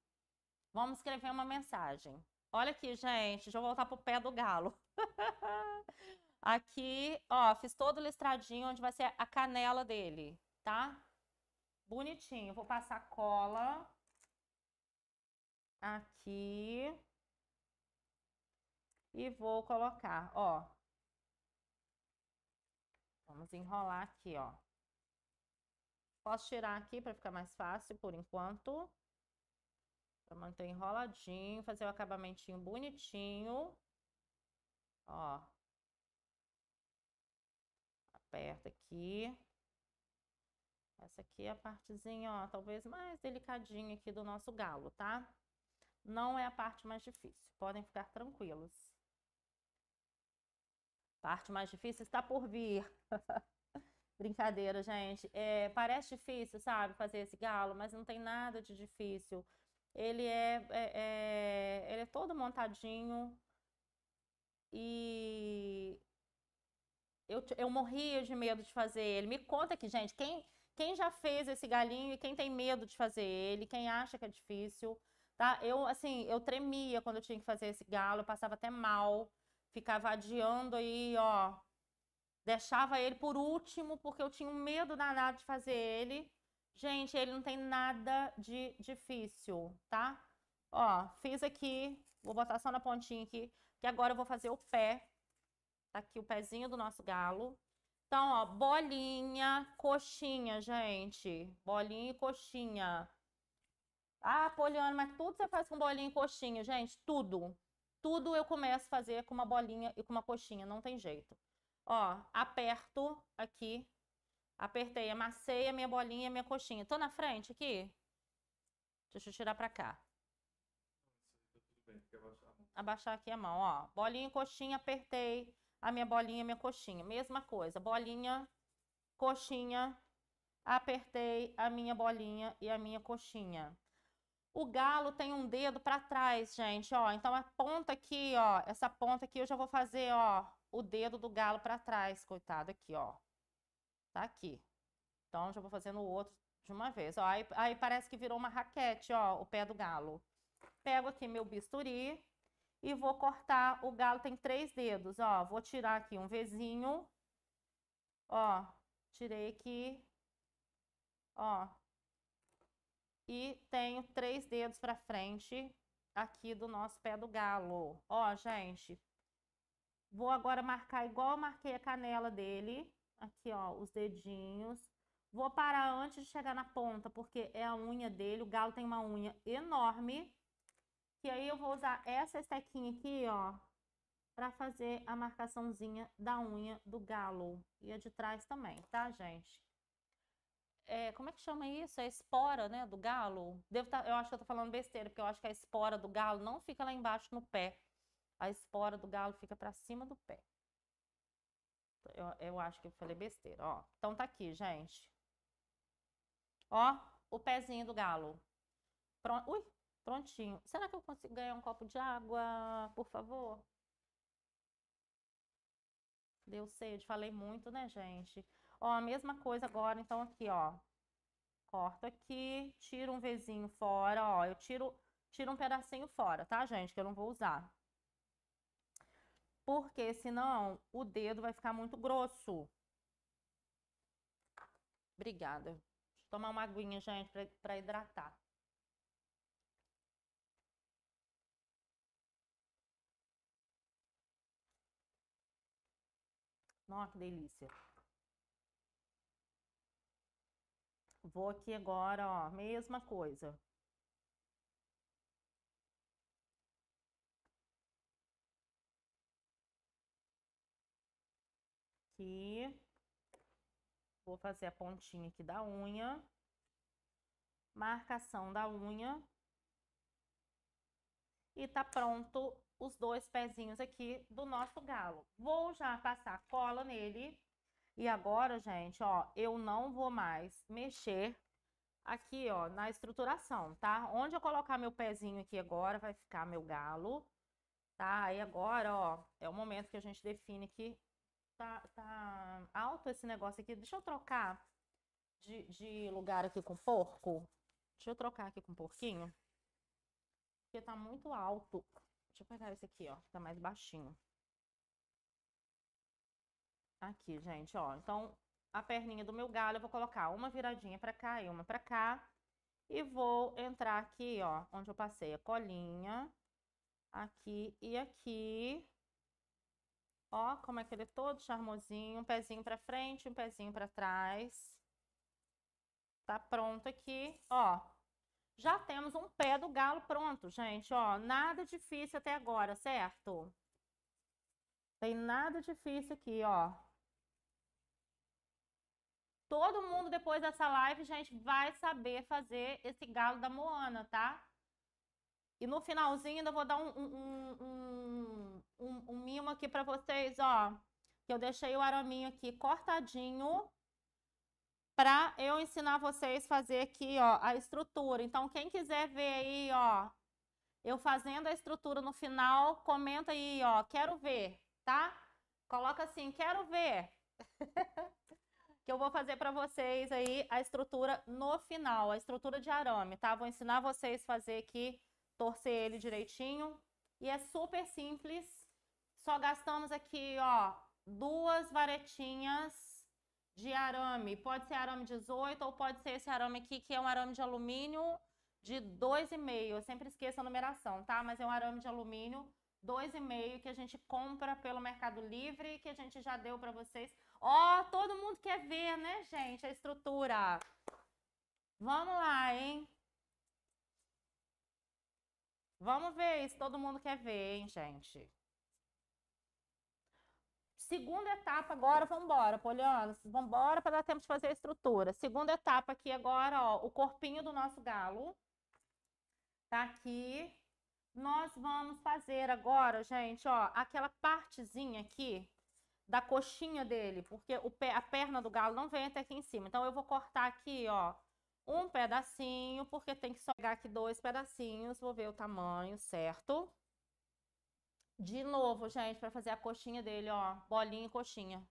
Vamos escrever uma mensagem. Olha aqui, gente, deixa eu voltar pro pé do galo. (laughs) aqui, ó, fiz todo listradinho onde vai ser a canela dele, tá? Bonitinho. Vou passar cola aqui e vou colocar, ó. Vamos enrolar aqui, ó. Posso tirar aqui para ficar mais fácil por enquanto. Para manter enroladinho, fazer o acabamentinho bonitinho. Ó. Aperta aqui. Essa aqui é a partezinha, ó, talvez mais delicadinha aqui do nosso galo, tá? não é a parte mais difícil. Podem ficar tranquilos. Parte mais difícil está por vir. (laughs) Brincadeira, gente. É, parece difícil, sabe, fazer esse galo, mas não tem nada de difícil. Ele é, é, é ele é todo montadinho e eu, eu morria de medo de fazer ele. Me conta aqui, gente, quem, quem já fez esse galinho e quem tem medo de fazer ele, quem acha que é difícil, tá? Eu, assim, eu tremia quando eu tinha que fazer esse galo, passava até mal, ficava adiando aí, ó. Deixava ele por último, porque eu tinha um medo danado de fazer ele. Gente, ele não tem nada de difícil, tá? Ó, fiz aqui, vou botar só na pontinha aqui, que agora eu vou fazer o pé. Tá aqui o pezinho do nosso galo. Então, ó, bolinha, coxinha, gente. Bolinha e coxinha. Ah, Poliana, mas tudo você faz com bolinha e coxinha, gente, tudo. Tudo eu começo a fazer com uma bolinha e com uma coxinha, não tem jeito. Ó, aperto aqui, apertei, amassei a minha bolinha e a minha coxinha. Tô na frente aqui? Deixa eu tirar pra cá. Abaixar aqui a mão, ó. Bolinha e coxinha, apertei a minha bolinha e a minha coxinha. Mesma coisa, bolinha, coxinha, apertei a minha bolinha e a minha coxinha. O galo tem um dedo para trás, gente, ó. Então a ponta aqui, ó, essa ponta aqui eu já vou fazer, ó, o dedo do galo para trás, coitado aqui, ó. Tá aqui. Então já vou fazendo o outro de uma vez, ó. Aí, aí parece que virou uma raquete, ó, o pé do galo. Pego aqui meu bisturi e vou cortar. O galo tem três dedos, ó. Vou tirar aqui um vizinho, ó. Tirei aqui, ó e tenho três dedos para frente aqui do nosso pé do galo. Ó, gente, vou agora marcar igual marquei a canela dele, aqui ó, os dedinhos. Vou parar antes de chegar na ponta, porque é a unha dele, o galo tem uma unha enorme. E aí eu vou usar essa estequinha aqui, ó, para fazer a marcaçãozinha da unha do galo. E a de trás também, tá, gente? É, como é que chama isso? É a espora, né, do galo? Devo tá, eu acho que eu tô falando besteira, porque eu acho que a espora do galo não fica lá embaixo no pé. A espora do galo fica para cima do pé. Eu, eu acho que eu falei besteira, ó. Então tá aqui, gente. Ó, o pezinho do galo. Pronto. Ui, prontinho. Será que eu consigo ganhar um copo de água, por favor? Deu sede, falei muito, né, gente? Ó, a mesma coisa agora, então, aqui, ó. Corto aqui, tiro um vizinho fora, ó. Eu tiro, tiro um pedacinho fora, tá, gente? Que eu não vou usar. Porque senão o dedo vai ficar muito grosso. Obrigada. Deixa eu tomar uma aguinha, gente, para hidratar. Nossa, que delícia. Vou aqui agora, ó, mesma coisa. Aqui. Vou fazer a pontinha aqui da unha. Marcação da unha. E tá pronto os dois pezinhos aqui do nosso galo. Vou já passar cola nele e agora, gente, ó, eu não vou mais mexer aqui, ó, na estruturação, tá? Onde eu colocar meu pezinho aqui agora vai ficar meu galo, tá? Aí agora, ó, é o momento que a gente define que tá, tá alto esse negócio aqui. Deixa eu trocar de, de lugar aqui com porco. Deixa eu trocar aqui com porquinho. Porque tá muito alto. Deixa eu pegar esse aqui, ó, que tá mais baixinho. Aqui, gente, ó. Então, a perninha do meu galho, eu vou colocar uma viradinha pra cá e uma pra cá. E vou entrar aqui, ó, onde eu passei a colinha. Aqui e aqui. Ó, como é que ele é todo charmosinho. Um pezinho pra frente, um pezinho pra trás. Tá pronto aqui, ó. Já temos um pé do galo pronto, gente, ó. Nada difícil até agora, certo? Tem nada difícil aqui, ó. Todo mundo depois dessa live, gente, vai saber fazer esse galo da Moana, tá? E no finalzinho ainda vou dar um, um, um, um, um mimo aqui para vocês, ó. Que eu deixei o araminho aqui cortadinho para eu ensinar vocês fazer aqui, ó, a estrutura. Então, quem quiser ver aí, ó, eu fazendo a estrutura no final, comenta aí, ó, quero ver, tá? Coloca assim, quero ver. (laughs) que eu vou fazer para vocês aí a estrutura no final, a estrutura de arame, tá? Vou ensinar vocês a fazer aqui, torcer ele direitinho. E é super simples. Só gastamos aqui, ó, duas varetinhas de arame. Pode ser arame 18 ou pode ser esse arame aqui, que é um arame de alumínio de 2,5. Eu sempre esqueço a numeração, tá? Mas é um arame de alumínio 2,5 que a gente compra pelo Mercado Livre, que a gente já deu para vocês. Ó, oh, todo mundo quer ver, né, gente, a estrutura. Vamos lá, hein? Vamos ver se todo mundo quer ver, hein, gente? Segunda etapa agora, vamos embora, Poliana, vamos embora para dar tempo de fazer a estrutura. Segunda etapa aqui agora, ó, o corpinho do nosso galo. Tá aqui. Nós vamos fazer agora, gente, ó, aquela partezinha aqui da coxinha dele, porque o pé, a perna do galo não vem até aqui em cima. Então eu vou cortar aqui, ó, um pedacinho, porque tem que só pegar aqui dois pedacinhos. Vou ver o tamanho, certo? De novo, gente, para fazer a coxinha dele, ó, bolinha e coxinha.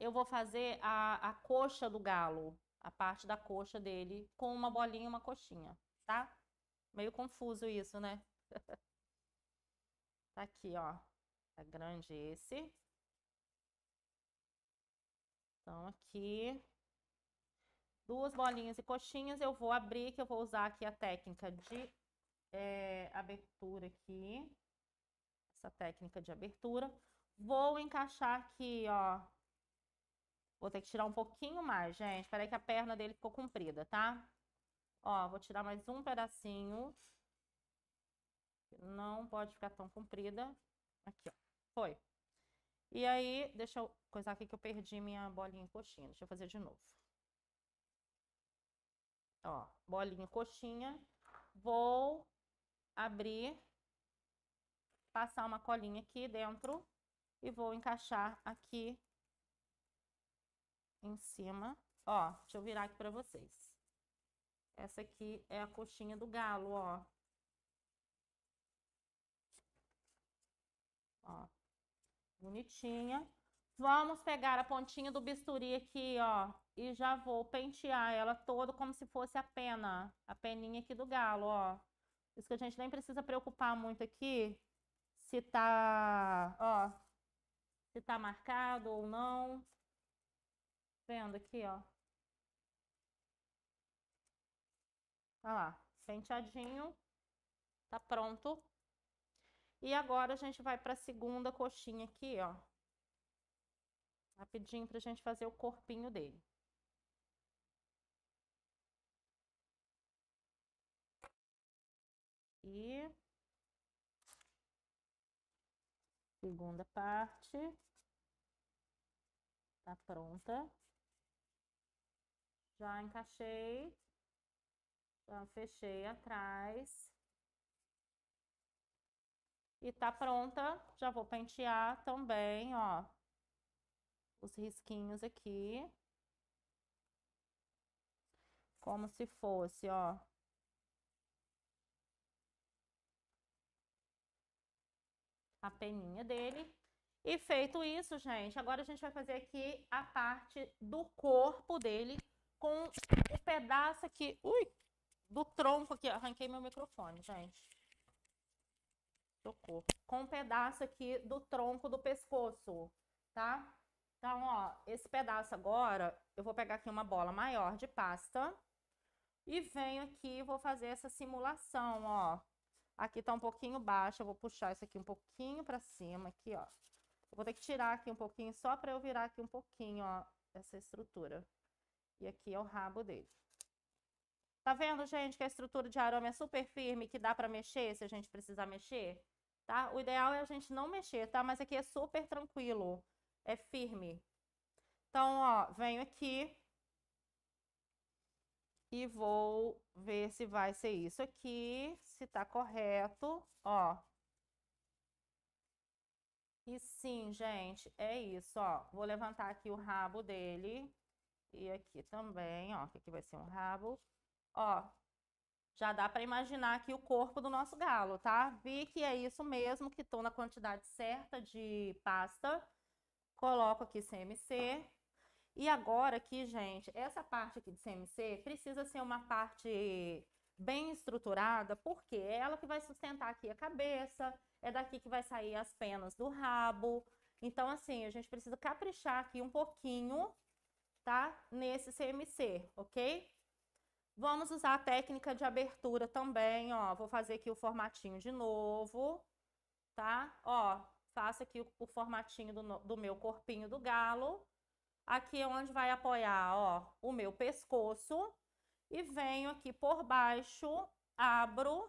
Eu vou fazer a, a coxa do galo, a parte da coxa dele, com uma bolinha e uma coxinha, tá? Meio confuso isso, né? (laughs) tá aqui, ó. Tá grande esse. Então, aqui, duas bolinhas e coxinhas, eu vou abrir, que eu vou usar aqui a técnica de é, abertura aqui. Essa técnica de abertura. Vou encaixar aqui, ó. Vou ter que tirar um pouquinho mais, gente. Peraí que a perna dele ficou comprida, tá? Ó, vou tirar mais um pedacinho. Não pode ficar tão comprida. Aqui, ó. Foi. E aí, deixa eu coisar aqui que eu perdi minha bolinha coxinha. Deixa eu fazer de novo. Ó, bolinha coxinha. Vou abrir, passar uma colinha aqui dentro e vou encaixar aqui em cima. Ó, deixa eu virar aqui para vocês. Essa aqui é a coxinha do galo, ó. Ó, Bonitinha. Vamos pegar a pontinha do bisturi aqui, ó, e já vou pentear ela toda como se fosse a pena, a peninha aqui do galo, ó. Isso que a gente nem precisa preocupar muito aqui, se tá, ó, se tá marcado ou não. Vendo aqui, ó. Olha lá, penteadinho, tá pronto e agora a gente vai para a segunda coxinha aqui, ó. Rapidinho para a gente fazer o corpinho dele. E segunda parte tá pronta. Já encaixei, já fechei atrás. E tá pronta. Já vou pentear também, ó. Os risquinhos aqui. Como se fosse, ó. A peninha dele. E feito isso, gente, agora a gente vai fazer aqui a parte do corpo dele com o pedaço aqui, ui, do tronco aqui, arranquei meu microfone, gente. Com um pedaço aqui do tronco do pescoço, tá? Então, ó, esse pedaço agora, eu vou pegar aqui uma bola maior de pasta e venho aqui e vou fazer essa simulação, ó. Aqui tá um pouquinho baixo, eu vou puxar isso aqui um pouquinho pra cima, aqui, ó. Eu vou ter que tirar aqui um pouquinho só pra eu virar aqui um pouquinho, ó, essa estrutura. E aqui é o rabo dele. Tá vendo, gente, que a estrutura de arame é super firme, que dá pra mexer se a gente precisar mexer? tá? O ideal é a gente não mexer, tá? Mas aqui é super tranquilo, é firme. Então, ó, venho aqui e vou ver se vai ser isso aqui, se tá correto, ó. E sim, gente, é isso, ó. Vou levantar aqui o rabo dele e aqui também, ó, que aqui vai ser um rabo. Ó, já dá para imaginar aqui o corpo do nosso galo, tá? Vi que é isso mesmo, que estou na quantidade certa de pasta. Coloco aqui CMC. E agora aqui, gente, essa parte aqui de CMC precisa ser uma parte bem estruturada, porque é ela que vai sustentar aqui a cabeça, é daqui que vai sair as penas do rabo. Então, assim, a gente precisa caprichar aqui um pouquinho, tá? Nesse CMC, ok? Vamos usar a técnica de abertura também, ó. Vou fazer aqui o formatinho de novo, tá? Ó, faço aqui o, o formatinho do, do meu corpinho do galo. Aqui é onde vai apoiar, ó, o meu pescoço. E venho aqui por baixo, abro.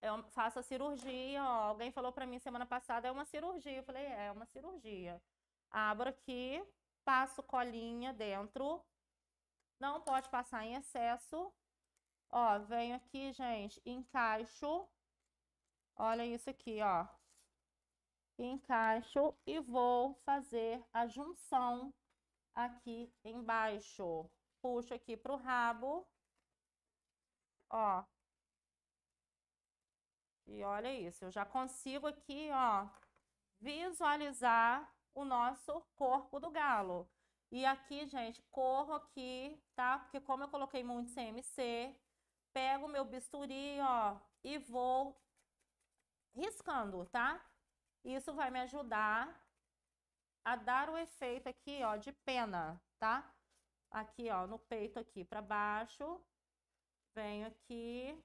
Eu é faço a cirurgia, ó. Alguém falou para mim semana passada, é uma cirurgia. Eu falei, é, é uma cirurgia. Abro aqui, passo colinha dentro não pode passar em excesso. Ó, venho aqui, gente, encaixo. Olha isso aqui, ó. Encaixo e vou fazer a junção aqui embaixo. Puxo aqui pro rabo. Ó. E olha isso, eu já consigo aqui, ó, visualizar o nosso corpo do galo. E aqui, gente, corro aqui, tá? Porque como eu coloquei muito CMC, pego meu bisturi, ó, e vou riscando, tá? Isso vai me ajudar a dar o efeito aqui, ó, de pena, tá? Aqui, ó, no peito aqui para baixo. Venho aqui.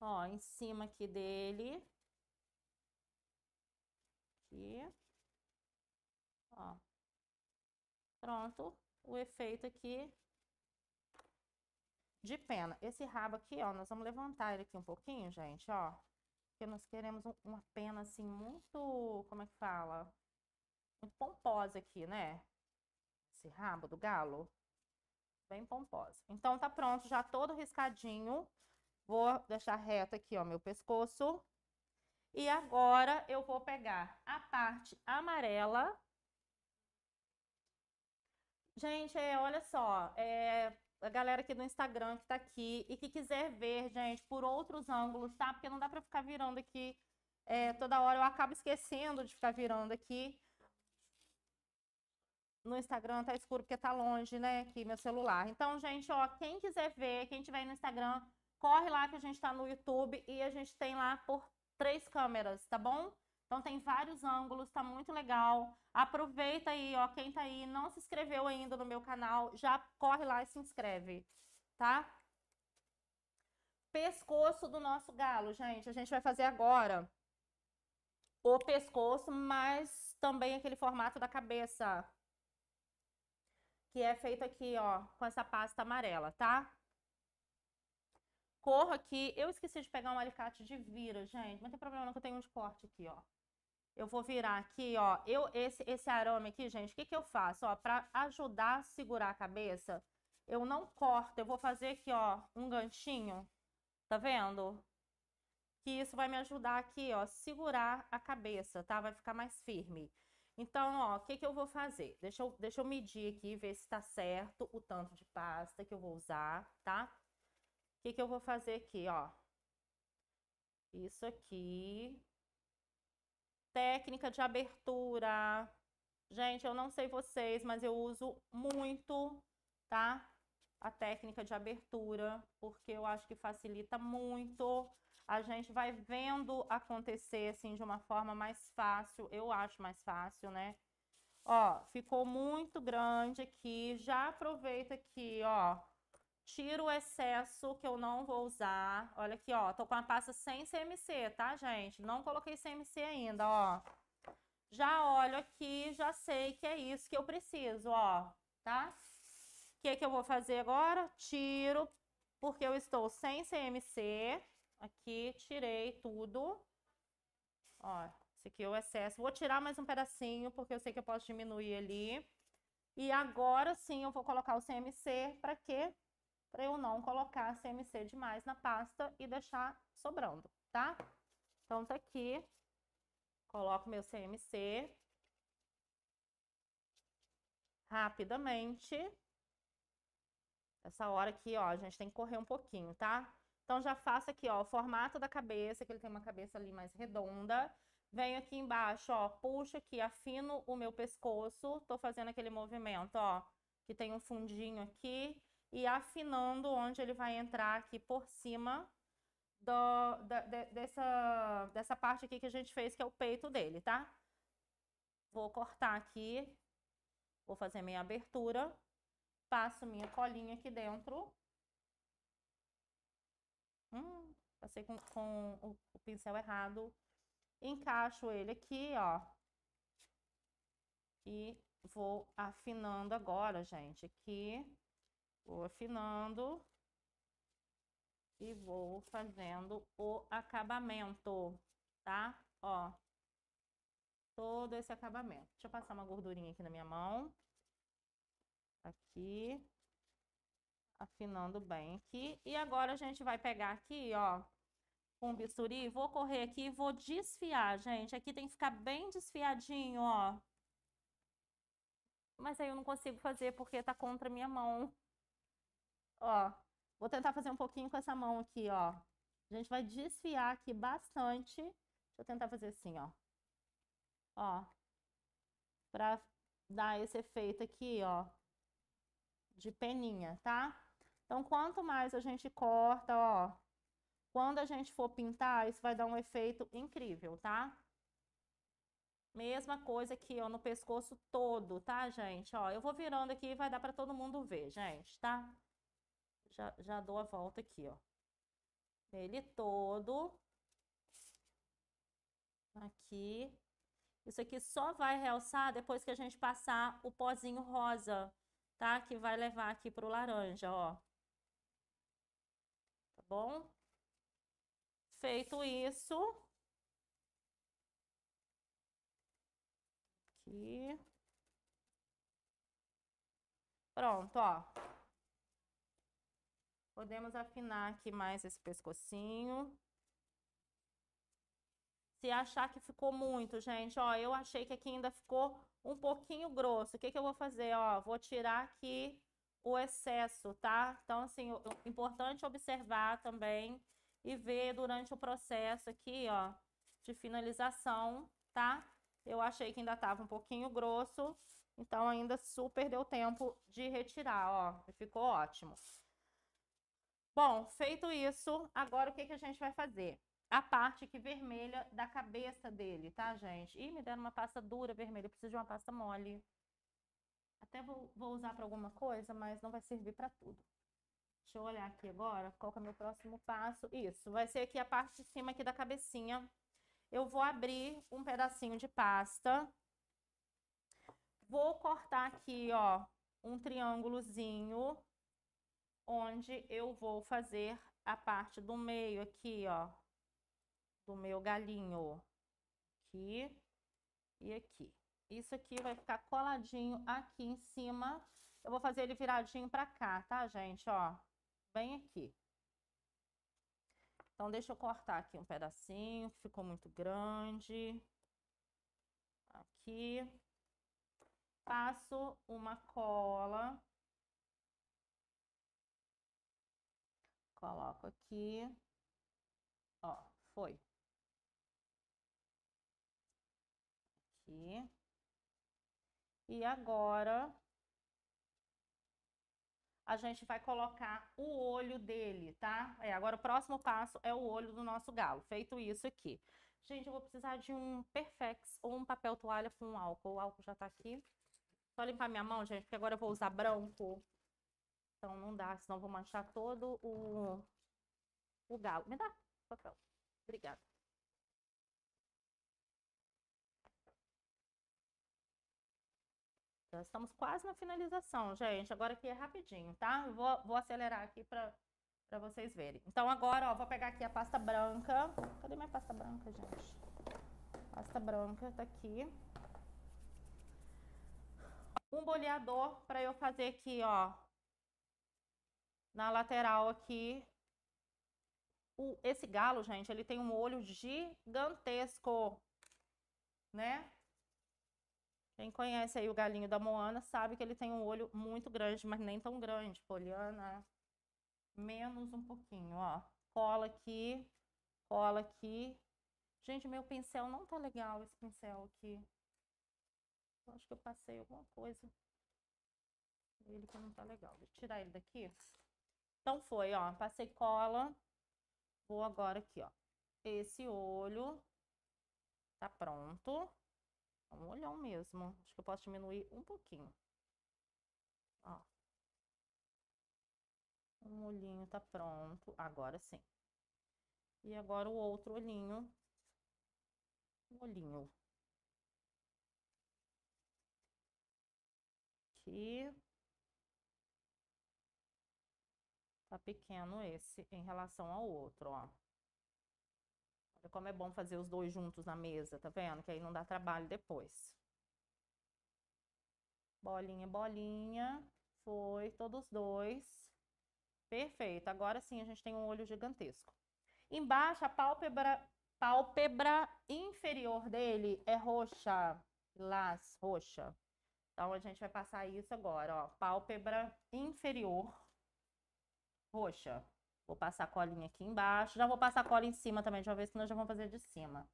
Ó, em cima aqui dele. Aqui. Ó. Pronto, o efeito aqui de pena. Esse rabo aqui, ó, nós vamos levantar ele aqui um pouquinho, gente, ó. Porque nós queremos um, uma pena, assim, muito, como é que fala? Muito pomposa aqui, né? Esse rabo do galo. Bem pomposa. Então, tá pronto, já todo riscadinho. Vou deixar reto aqui, ó, meu pescoço. E agora eu vou pegar a parte amarela Gente, é, olha só, é, a galera aqui do Instagram que tá aqui e que quiser ver, gente, por outros ângulos, tá? Porque não dá para ficar virando aqui é, toda hora, eu acabo esquecendo de ficar virando aqui. No Instagram tá escuro porque tá longe, né, aqui meu celular. Então, gente, ó, quem quiser ver, quem tiver no Instagram, corre lá que a gente tá no YouTube e a gente tem lá por três câmeras, tá bom? Então tem vários ângulos, tá muito legal. Aproveita aí, ó, quem tá aí não se inscreveu ainda no meu canal, já corre lá e se inscreve, tá? Pescoço do nosso galo, gente. A gente vai fazer agora o pescoço, mas também aquele formato da cabeça. Que é feito aqui, ó, com essa pasta amarela, tá? Corro aqui. Eu esqueci de pegar um alicate de vira, gente. Mas não tem problema não, que eu tenho um de corte aqui, ó. Eu vou virar aqui, ó. Eu, esse, esse arame aqui, gente, o que, que eu faço? Ó, pra ajudar a segurar a cabeça, eu não corto. Eu vou fazer aqui, ó, um ganchinho. Tá vendo? Que isso vai me ajudar aqui, ó, segurar a cabeça, tá? Vai ficar mais firme. Então, ó, o que que eu vou fazer? Deixa eu, deixa eu medir aqui, ver se tá certo o tanto de pasta que eu vou usar, tá? O que que eu vou fazer aqui, ó? Isso aqui, técnica de abertura. Gente, eu não sei vocês, mas eu uso muito, tá? A técnica de abertura, porque eu acho que facilita muito. A gente vai vendo acontecer assim de uma forma mais fácil, eu acho mais fácil, né? Ó, ficou muito grande aqui. Já aproveita aqui, ó, tiro o excesso que eu não vou usar. Olha aqui, ó, tô com a pasta sem CMC, tá, gente? Não coloquei CMC ainda, ó. Já olho aqui, já sei que é isso que eu preciso, ó, tá? O que que eu vou fazer agora? Tiro, porque eu estou sem CMC. Aqui, tirei tudo. Ó, esse aqui é o excesso. Vou tirar mais um pedacinho, porque eu sei que eu posso diminuir ali. E agora sim eu vou colocar o CMC para quê? para eu não colocar CMC demais na pasta e deixar sobrando, tá? Então tá aqui, coloco meu CMC rapidamente. Essa hora aqui, ó, a gente tem que correr um pouquinho, tá? Então já faço aqui, ó, o formato da cabeça, que ele tem uma cabeça ali mais redonda. Venho aqui embaixo, ó, puxo aqui, afino o meu pescoço. Tô fazendo aquele movimento, ó, que tem um fundinho aqui e afinando onde ele vai entrar aqui por cima do, da, de, dessa, dessa parte aqui que a gente fez, que é o peito dele, tá? Vou cortar aqui, vou fazer minha abertura, passo minha colinha aqui dentro. Hum, passei com, com o, o pincel errado. Encaixo ele aqui, ó. E vou afinando agora, gente, aqui Vou afinando e vou fazendo o acabamento, tá? Ó, todo esse acabamento. Deixa eu passar uma gordurinha aqui na minha mão. Aqui. Afinando bem aqui. E agora a gente vai pegar aqui, ó, com o bisturi. Vou correr aqui e vou desfiar, gente. Aqui tem que ficar bem desfiadinho, ó. Mas aí eu não consigo fazer porque tá contra a minha mão ó, vou tentar fazer um pouquinho com essa mão aqui, ó. A gente vai desfiar aqui bastante. Deixa eu tentar fazer assim, ó. Ó. Pra dar esse efeito aqui, ó. De peninha, tá? Então, quanto mais a gente corta, ó. Quando a gente for pintar, isso vai dar um efeito incrível, tá? Mesma coisa aqui, ó, no pescoço todo, tá, gente? Ó, eu vou virando aqui e vai dar pra todo mundo ver, gente, tá? já, já dou a volta aqui, ó. Ele todo. Aqui. Isso aqui só vai realçar depois que a gente passar o pozinho rosa, tá? Que vai levar aqui pro laranja, ó. Tá bom? Feito isso. Aqui. Pronto, ó. Podemos afinar aqui mais esse pescocinho. Se achar que ficou muito, gente, ó, eu achei que aqui ainda ficou um pouquinho grosso. O que que eu vou fazer, ó? Vou tirar aqui o excesso, tá? Então, assim, o, o importante é observar também e ver durante o processo aqui, ó, de finalização, tá? Eu achei que ainda tava um pouquinho grosso, então ainda super deu tempo de retirar, ó. Ficou ótimo. Bom, feito isso, agora o que, que a gente vai fazer? A parte que vermelha da cabeça dele, tá, gente? Ih, me deram uma pasta dura vermelha, eu preciso de uma pasta mole. Até vou, vou usar para alguma coisa, mas não vai servir para tudo. Deixa eu olhar aqui agora, qual que é o meu próximo passo. Isso, vai ser aqui a parte de cima aqui da cabecinha. Eu vou abrir um pedacinho de pasta. Vou cortar aqui, ó, um triângulozinho onde eu vou fazer a parte do meio aqui, ó, do meu galinho. Aqui e aqui. Isso aqui vai ficar coladinho aqui em cima. Eu vou fazer ele viradinho pra cá, tá, gente? Ó, bem aqui. Então, deixa eu cortar aqui um pedacinho, que ficou muito grande. Aqui. Passo uma cola Coloco aqui. Ó, foi. Aqui. E agora a gente vai colocar o olho dele, tá? É, agora o próximo passo é o olho do nosso galo. Feito isso aqui. Gente, eu vou precisar de um Perfex ou um papel toalha com álcool. O álcool já tá aqui. Só limpar minha mão, gente, porque agora eu vou usar branco. Então não dá, senão vou manchar todo o, o galo. Me dá papel. Obrigada. Então, estamos quase na finalização, gente. Agora aqui é rapidinho, tá? Vou, vou acelerar aqui para para vocês verem. Então agora, ó, vou pegar aqui a pasta branca. Cadê minha pasta branca, gente? Pasta branca tá aqui. Um boleador para eu fazer aqui, ó, na lateral aqui. O, esse galo, gente, ele tem um olho gigantesco, né? Quem conhece aí o galinho da Moana sabe que ele tem um olho muito grande, mas nem tão grande. Poliana, menos um pouquinho, ó. Cola aqui, cola aqui. Gente, meu pincel não tá legal, esse pincel aqui. Eu acho que eu passei alguma coisa. Ele que não tá legal. Vou tirar ele daqui. Então, foi, ó, passei cola. Vou agora aqui, ó. Esse olho tá pronto. É um olhão mesmo. Acho que eu posso diminuir um pouquinho. Ó. Um olhinho tá pronto. Agora sim. E agora o outro olhinho. Um olhinho. Aqui. Tá pequeno esse em relação ao outro, ó. Olha como é bom fazer os dois juntos na mesa, tá vendo? Que aí não dá trabalho depois. Bolinha, bolinha. Foi, todos dois. Perfeito. Agora sim a gente tem um olho gigantesco. Embaixo, a pálpebra, pálpebra inferior dele é roxa. lá roxa. Então, a gente vai passar isso agora, ó. Pálpebra inferior roxa. Vou passar a colinha aqui embaixo. Já vou passar a cola em cima também de uma vez, senão já vamos fazer de cima.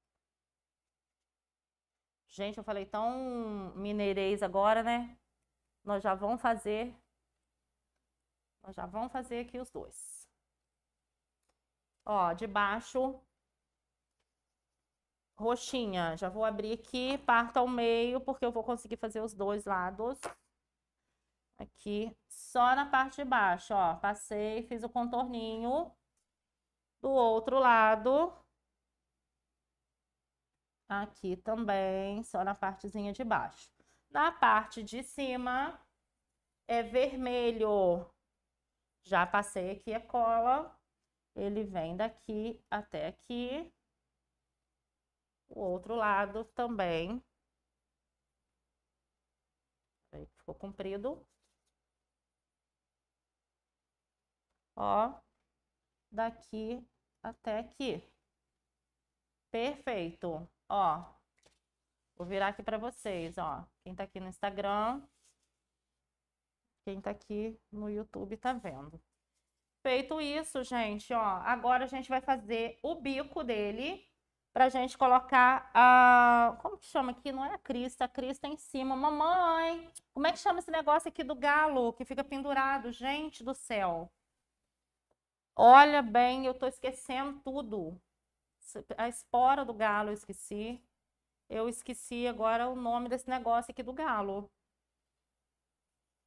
Gente, eu falei tão mineirês agora, né? Nós já vamos fazer... Nós já vamos fazer aqui os dois. Ó, de baixo... Roxinha, já vou abrir aqui, parto ao meio, porque eu vou conseguir fazer os dois lados aqui só na parte de baixo, ó. Passei, fiz o contorninho do outro lado. Aqui também, só na partezinha de baixo. Na parte de cima é vermelho. Já passei aqui a cola. Ele vem daqui até aqui. O outro lado também. Ficou comprido. ó, daqui até aqui. Perfeito, ó. Vou virar aqui para vocês, ó. Quem tá aqui no Instagram, quem tá aqui no YouTube tá vendo. Feito isso, gente, ó, agora a gente vai fazer o bico dele pra gente colocar a... Como que chama aqui? Não é a crista, a crista tá é em cima. Mamãe, como é que chama esse negócio aqui do galo que fica pendurado? Gente do céu. Olha bem, eu estou esquecendo tudo. A espora do galo eu esqueci. Eu esqueci agora o nome desse negócio aqui do galo.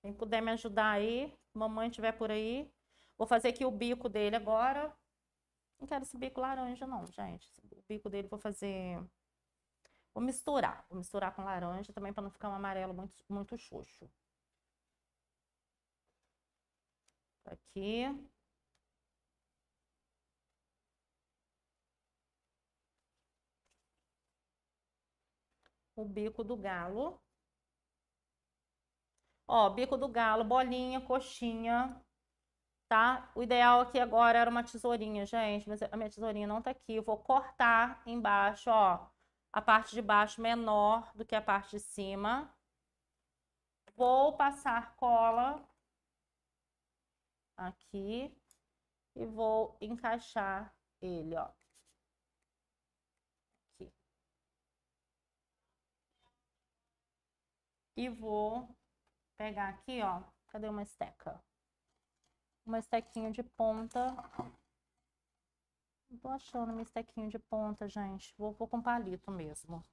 Quem puder me ajudar aí, mamãe estiver por aí. Vou fazer aqui o bico dele agora. Não quero esse bico laranja não, gente. O bico dele vou fazer... Vou misturar. Vou misturar com laranja também para não ficar um amarelo muito, muito xoxo. Aqui. o bico do galo. Ó, bico do galo, bolinha, coxinha, tá? O ideal aqui agora era uma tesourinha, gente, mas a minha tesourinha não tá aqui. Eu vou cortar embaixo, ó, a parte de baixo menor do que a parte de cima. Vou passar cola aqui e vou encaixar ele, ó. e vou pegar aqui, ó, cadê uma esteca? Uma estequinha de ponta. Não tô achando uma estequinha de ponta, gente. Vou, vou com palito mesmo.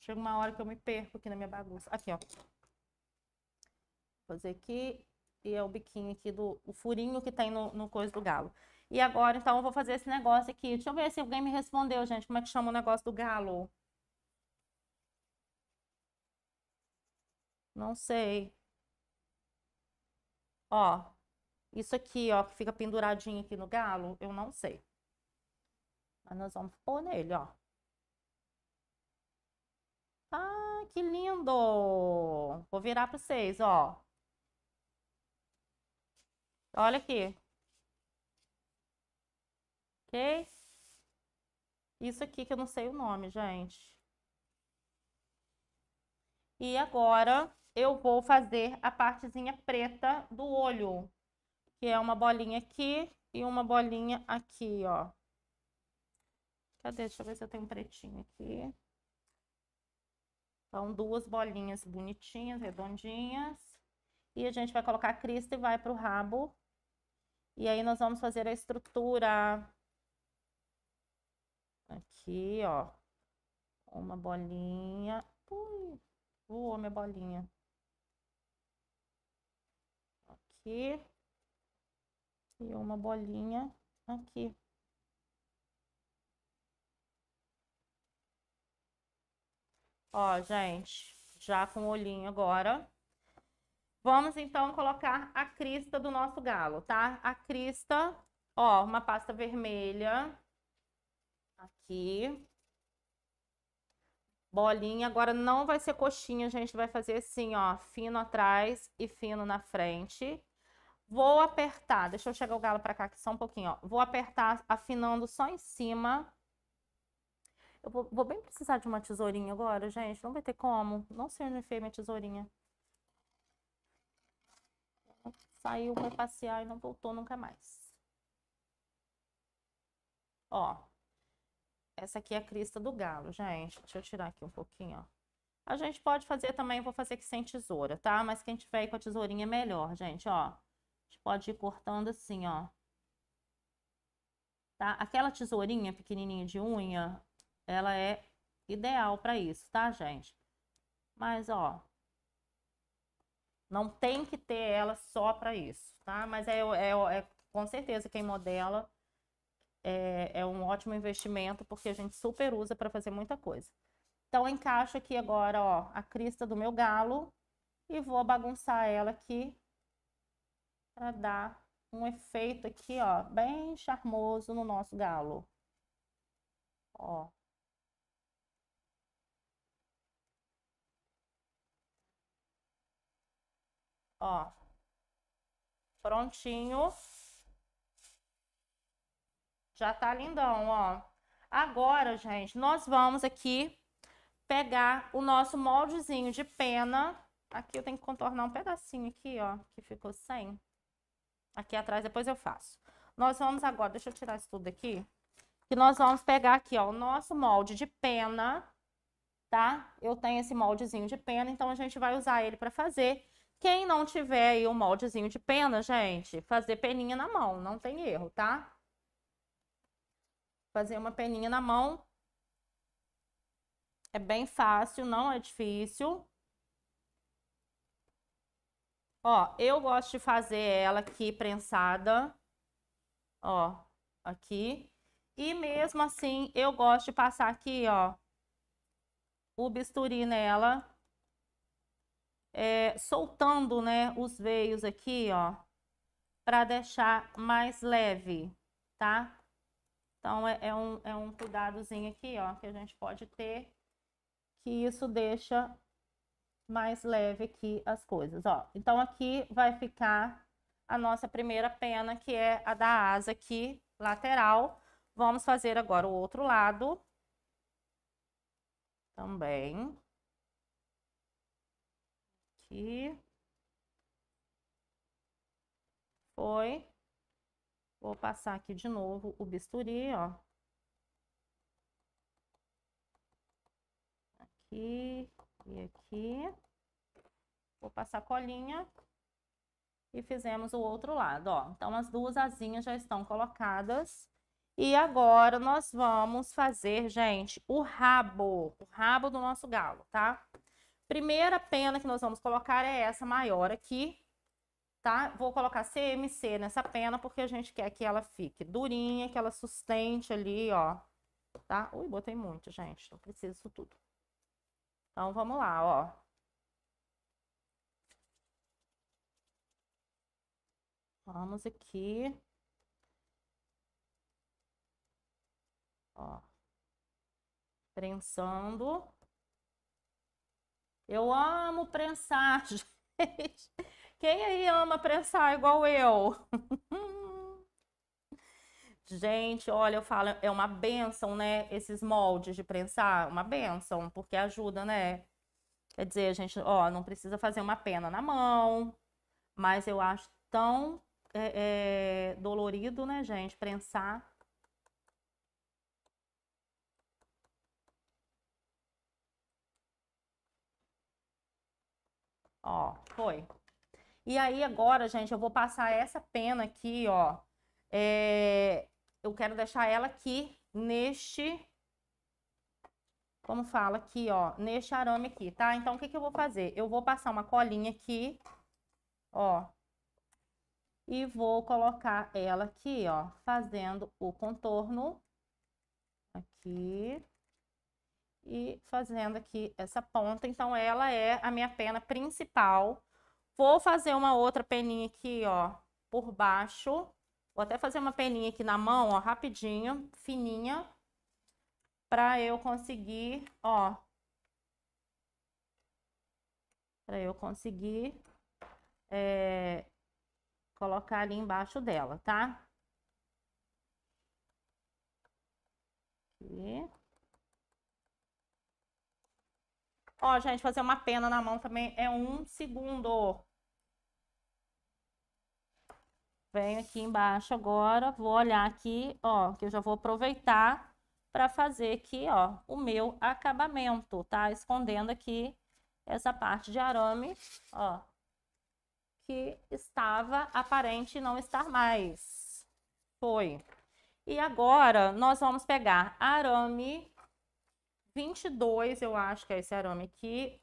Chega uma hora que eu me perco aqui na minha bagunça. Aqui, ó. Fazer aqui. E é o biquinho aqui do o furinho que tem no, no coisa do galo. E agora, então, eu vou fazer esse negócio aqui. Deixa eu ver se alguém me respondeu, gente. Como é que chama o negócio do galo? Não sei. Ó, isso aqui, ó, que fica penduradinho aqui no galo, eu não sei. Mas nós vamos pôr nele, ó. Ah, que lindo! Vou virar para vocês, ó. Olha aqui. Ok? Isso aqui que eu não sei o nome, gente. E agora, eu vou fazer a partezinha preta do olho, que é uma bolinha aqui e uma bolinha aqui, ó. Cadê? Deixa eu ver se eu tenho um pretinho aqui. Então, duas bolinhas bonitinhas, redondinhas. E a gente vai colocar a crista e vai pro rabo. E aí, nós vamos fazer a estrutura. Aqui, ó. Uma bolinha. Ui, voou minha bolinha. aqui e uma bolinha aqui. Ó, gente, já com o olhinho agora. Vamos, então, colocar a crista do nosso galo, tá? A crista, ó, uma pasta vermelha. Aqui. Bolinha. Agora não vai ser coxinha, gente. Vai fazer assim, ó, fino atrás e fino na frente. Vou apertar, deixa eu chegar o galo para cá aqui só um pouquinho, ó. Vou apertar afinando só em cima. Eu vou, vou bem precisar de uma tesourinha agora, gente. Não vai ter como. Não sei onde enfiei minha tesourinha. Saiu, foi passear e não voltou nunca mais. Ó. Essa aqui é a crista do galo, gente. Deixa eu tirar aqui um pouquinho, ó. A gente pode fazer também, vou fazer aqui sem tesoura, tá? Mas quem tiver aí com a tesourinha é melhor, gente, ó gente pode ir cortando assim, ó. Tá? Aquela tesourinha pequenininha de unha, ela é ideal para isso, tá, gente? Mas, ó, não tem que ter ela só para isso, tá? Mas é, é, é, com certeza quem modela é, é um ótimo investimento, porque a gente super usa para fazer muita coisa. Então, encaixo aqui agora, ó, a crista do meu galo e vou bagunçar ela aqui para dar um efeito aqui, ó, bem charmoso no nosso galo. Ó. Ó. Prontinho. Já tá lindão, ó. Agora, gente, nós vamos aqui pegar o nosso moldezinho de pena. Aqui eu tenho que contornar um pedacinho aqui, ó, que ficou sem. Aqui atrás, depois eu faço. Nós vamos agora, deixa eu tirar isso tudo aqui. Que nós vamos pegar aqui, ó, o nosso molde de pena, tá? Eu tenho esse moldezinho de pena, então a gente vai usar ele para fazer. Quem não tiver aí o um moldezinho de pena, gente, fazer peninha na mão, não tem erro, tá? Fazer uma peninha na mão. É bem fácil, não é difícil. Ó, eu gosto de fazer ela aqui prensada, ó, aqui. E mesmo assim, eu gosto de passar aqui, ó, o bisturi nela, é, soltando, né, os veios aqui, ó, para deixar mais leve, tá? Então, é, é, um, é um cuidadozinho aqui, ó, que a gente pode ter, que isso deixa mais leve aqui as coisas, ó. Então, aqui vai ficar a nossa primeira pena, que é a da asa aqui, lateral. Vamos fazer agora o outro lado. Também. Aqui. Foi. Vou passar aqui de novo o bisturi, ó. Aqui. E aqui. Vou passar colinha. E fizemos o outro lado, ó. Então, as duas asinhas já estão colocadas. E agora, nós vamos fazer, gente, o rabo. O rabo do nosso galo, tá? Primeira pena que nós vamos colocar é essa maior aqui, tá? Vou colocar CMC nessa pena, porque a gente quer que ela fique durinha, que ela sustente ali, ó, tá? Ui, botei muito, gente, não preciso tudo. Então, vamos lá, ó. Vamos aqui. Ó. Prensando. Eu amo prensar, (laughs) gente. Quem aí ama prensar igual eu? (laughs) Gente, olha, eu falo, é uma benção, né? Esses moldes de prensar, uma benção, porque ajuda, né? Quer dizer, a gente, ó, não precisa fazer uma pena na mão, mas eu acho tão é, é, dolorido, né, gente, prensar. Ó, foi. E aí agora, gente, eu vou passar essa pena aqui, ó, é, eu quero deixar ela aqui neste, como fala aqui, ó, neste arame aqui, tá? Então, o que que eu vou fazer? Eu vou passar uma colinha aqui, ó, e vou colocar ela aqui, ó, fazendo o contorno aqui e fazendo aqui essa ponta. Então, ela é a minha pena principal. Vou fazer uma outra peninha aqui, ó, por baixo, Vou até fazer uma peninha aqui na mão, ó, rapidinho, fininha, para eu conseguir, ó, para eu conseguir é, colocar ali embaixo dela, tá? Aqui. Ó, gente, fazer uma pena na mão também é um segundo. Venho aqui embaixo agora, vou olhar aqui, ó, que eu já vou aproveitar para fazer aqui, ó, o meu acabamento, tá? Escondendo aqui essa parte de arame, ó, que estava aparente não estar mais. Foi. E agora, nós vamos pegar arame 22, eu acho que é esse arame aqui.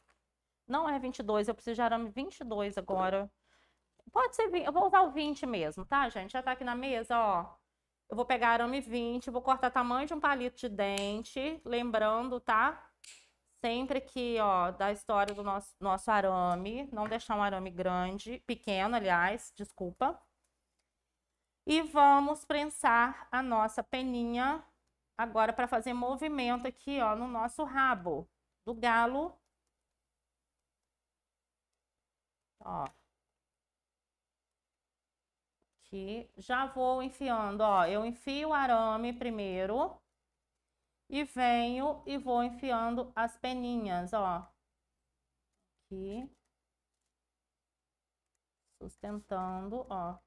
Não é 22, eu preciso de arame 22 agora. Pode ser 20, eu vou usar o 20 mesmo, tá, gente? Já tá aqui na mesa, ó. Eu vou pegar arame 20, vou cortar tamanho de um palito de dente, lembrando, tá? Sempre que, ó, da história do nosso, nosso arame, não deixar um arame grande, pequeno, aliás, desculpa. E vamos prensar a nossa peninha agora para fazer movimento aqui, ó, no nosso rabo do galo. Ó aqui. Já vou enfiando, ó. Eu enfio o arame primeiro. E venho e vou enfiando as peninhas, ó. Aqui. Sustentando, ó.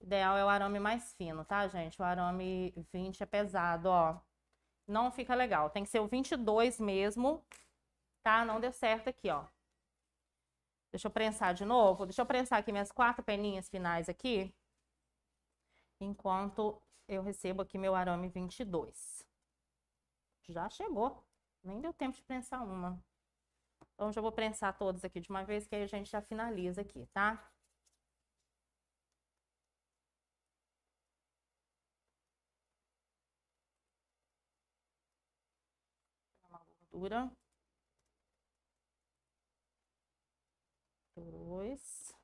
O ideal é o arame mais fino, tá, gente? O arame 20 é pesado, ó. Não fica legal. Tem que ser o 22 mesmo, tá? Não deu certo aqui, ó. Deixa eu prensar de novo. Deixa eu prensar aqui minhas quatro peninhas finais aqui. Enquanto eu recebo aqui meu arame 22. Já chegou. Nem deu tempo de prensar uma. Então, já vou prensar todas aqui de uma vez, que aí a gente já finaliza aqui, tá? Uma gordura. dois.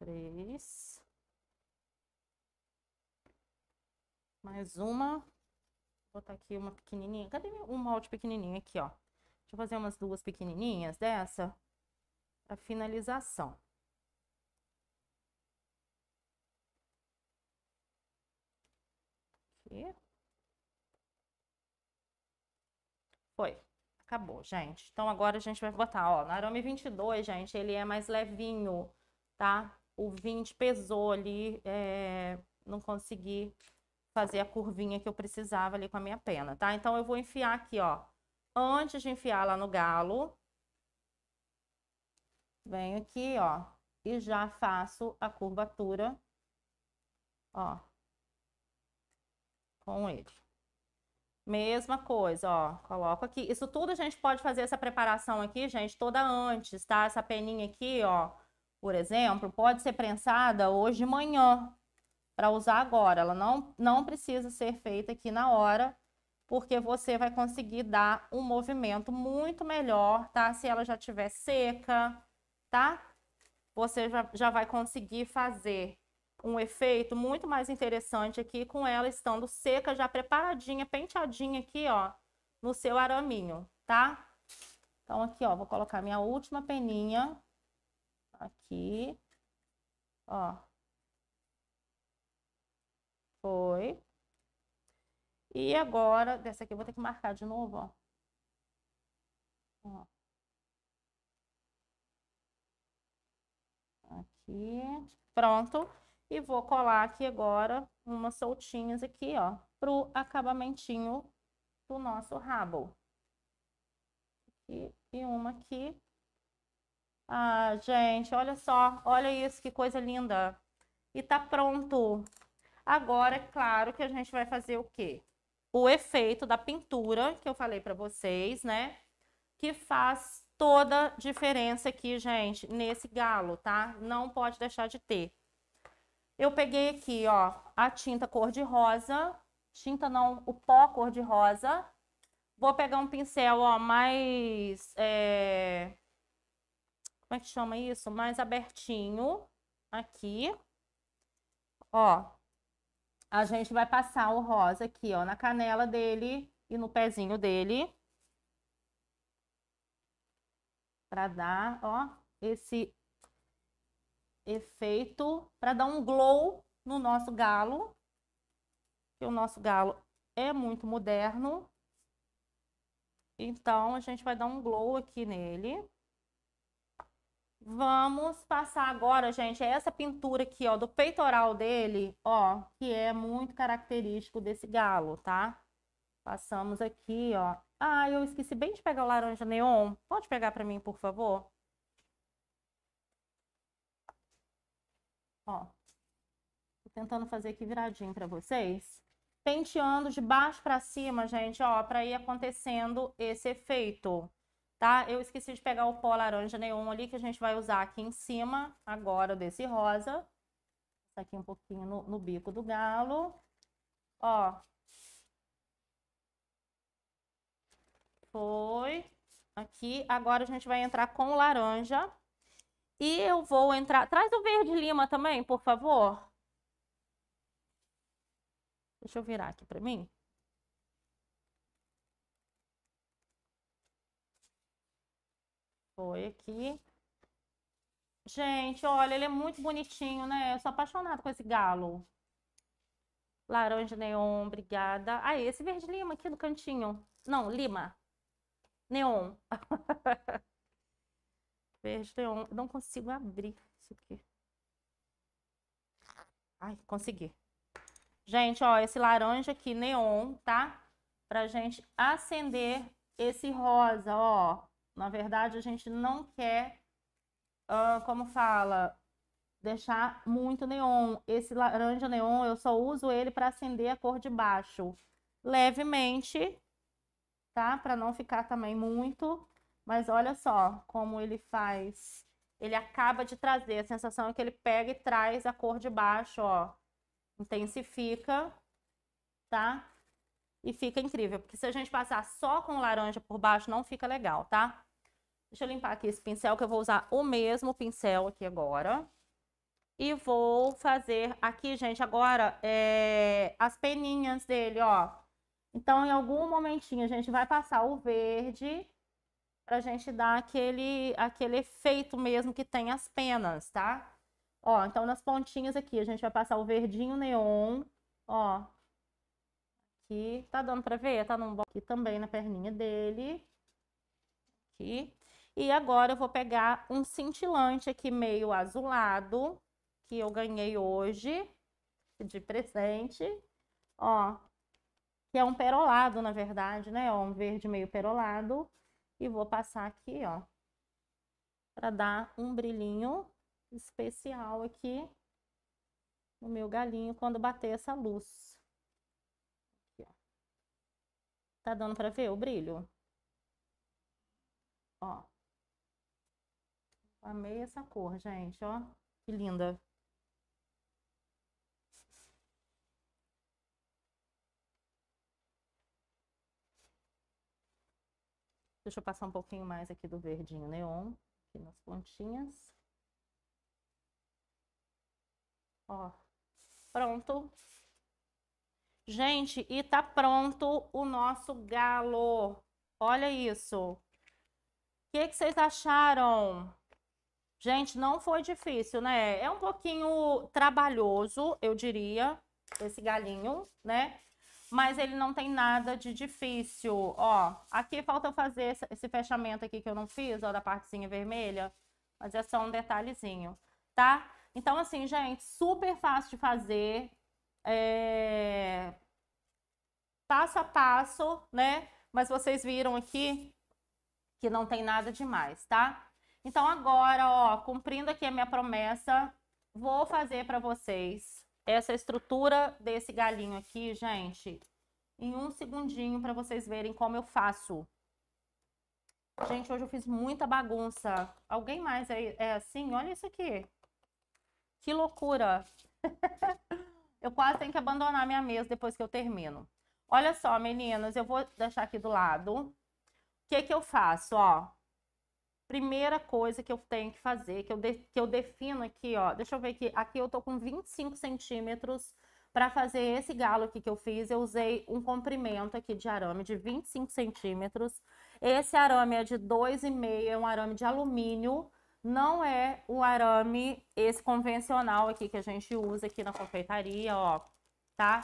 Três. Mais uma. Vou botar aqui uma pequenininha. Cadê um molde pequenininho aqui, ó? Deixa eu fazer umas duas pequenininhas dessa. A finalização. Aqui. Acabou, gente. Então, agora a gente vai botar, ó, no arame 22, gente, ele é mais levinho, tá? O 20 pesou ali, é... não consegui fazer a curvinha que eu precisava ali com a minha pena, tá? Então, eu vou enfiar aqui, ó, antes de enfiar lá no galo, venho aqui, ó, e já faço a curvatura, ó, com ele. Mesma coisa, ó, coloco aqui. Isso tudo a gente pode fazer essa preparação aqui, gente, toda antes, tá? Essa peninha aqui, ó, por exemplo, pode ser prensada hoje de manhã para usar agora. Ela não, não precisa ser feita aqui na hora, porque você vai conseguir dar um movimento muito melhor, tá? Se ela já tiver seca, tá? Você já, já vai conseguir fazer um efeito muito mais interessante aqui com ela estando seca, já preparadinha, penteadinha aqui, ó, no seu araminho, tá? Então aqui, ó, vou colocar minha última peninha aqui, ó. Foi. E agora, dessa aqui eu vou ter que marcar de novo, ó. ó. Aqui. Pronto. E vou colar aqui agora umas soltinhas aqui, ó, pro acabamentinho do nosso rabo. Aqui, e uma aqui. Ah, gente, olha só, olha isso, que coisa linda. E tá pronto. Agora, é claro que a gente vai fazer o quê? O efeito da pintura, que eu falei pra vocês, né? Que faz toda a diferença aqui, gente, nesse galo, tá? Não pode deixar de ter. Eu peguei aqui, ó, a tinta cor de rosa, tinta não, o pó cor de rosa. Vou pegar um pincel, ó, mais, é... como é que chama isso? Mais abertinho, aqui. Ó, a gente vai passar o rosa aqui, ó, na canela dele e no pezinho dele. Pra dar, ó, esse efeito para dar um glow no nosso galo. Que o nosso galo é muito moderno. Então, a gente vai dar um glow aqui nele. Vamos passar agora, gente, essa pintura aqui, ó, do peitoral dele, ó, que é muito característico desse galo, tá? Passamos aqui, ó. Ah, eu esqueci bem de pegar o laranja neon. Pode pegar para mim, por favor? Ó, tô tentando fazer aqui viradinho para vocês. Penteando de baixo para cima, gente, ó, para ir acontecendo esse efeito, tá? Eu esqueci de pegar o pó laranja neon ali, que a gente vai usar aqui em cima, agora desse rosa. Tá aqui um pouquinho no, no bico do galo. Ó. Foi. Aqui, agora a gente vai entrar com o laranja. E eu vou entrar. Traz o verde lima também, por favor. Deixa eu virar aqui para mim. Foi aqui. Gente, olha, ele é muito bonitinho, né? Eu sou apaixonada com esse galo. Laranja neon, obrigada. Ah, esse verde lima aqui no cantinho. Não, lima. Neon. (laughs) Verde Não consigo abrir isso aqui. Ai, consegui. Gente, ó, esse laranja aqui, neon, tá? Pra gente acender esse rosa, ó. Na verdade, a gente não quer, uh, como fala, deixar muito neon. Esse laranja neon, eu só uso ele para acender a cor de baixo. Levemente, tá? Pra não ficar também muito. Mas olha só como ele faz. Ele acaba de trazer. A sensação é que ele pega e traz a cor de baixo, ó. Intensifica, tá? E fica incrível. Porque se a gente passar só com laranja por baixo, não fica legal, tá? Deixa eu limpar aqui esse pincel, que eu vou usar o mesmo pincel aqui agora. E vou fazer aqui, gente, agora é... as peninhas dele, ó. Então, em algum momentinho, a gente vai passar o verde para a gente dar aquele, aquele efeito mesmo que tem as penas, tá? Ó, então nas pontinhas aqui a gente vai passar o verdinho neon, ó. Aqui, tá dando para ver? Tá num aqui também na perninha dele. Aqui. E agora eu vou pegar um cintilante aqui meio azulado, que eu ganhei hoje, de presente, ó. Que é um perolado, na verdade, né? Ó, um verde meio perolado. E vou passar aqui, ó, para dar um brilhinho especial aqui no meu galinho quando bater essa luz. Aqui, tá dando para ver o brilho? Ó. Amei essa cor, gente, ó. Que linda. Deixa eu passar um pouquinho mais aqui do verdinho neon, aqui nas pontinhas. Ó, pronto. Gente, e tá pronto o nosso galo. Olha isso. O que, que vocês acharam? Gente, não foi difícil, né? É um pouquinho trabalhoso, eu diria, esse galinho, né? mas ele não tem nada de difícil. Ó, aqui falta fazer esse fechamento aqui que eu não fiz, ó, da partezinha vermelha, mas é só um detalhezinho, tá? Então, assim, gente, super fácil de fazer, é... passo a passo, né? Mas vocês viram aqui que não tem nada demais, tá? Então, agora, ó, cumprindo aqui a minha promessa, vou fazer para vocês essa estrutura desse galinho aqui, gente, em um segundinho para vocês verem como eu faço. Gente, hoje eu fiz muita bagunça. Alguém mais é, é assim? Olha isso aqui. Que loucura. (laughs) eu quase tenho que abandonar minha mesa depois que eu termino. Olha só, meninas, eu vou deixar aqui do lado. O que que eu faço, ó? primeira coisa que eu tenho que fazer, que eu, de, que eu defino aqui, ó, deixa eu ver aqui, aqui eu tô com 25 centímetros para fazer esse galo aqui que eu fiz, eu usei um comprimento aqui de arame de 25 centímetros. Esse arame é de 2,5, é um arame de alumínio, não é o arame esse convencional aqui que a gente usa aqui na confeitaria, ó, tá?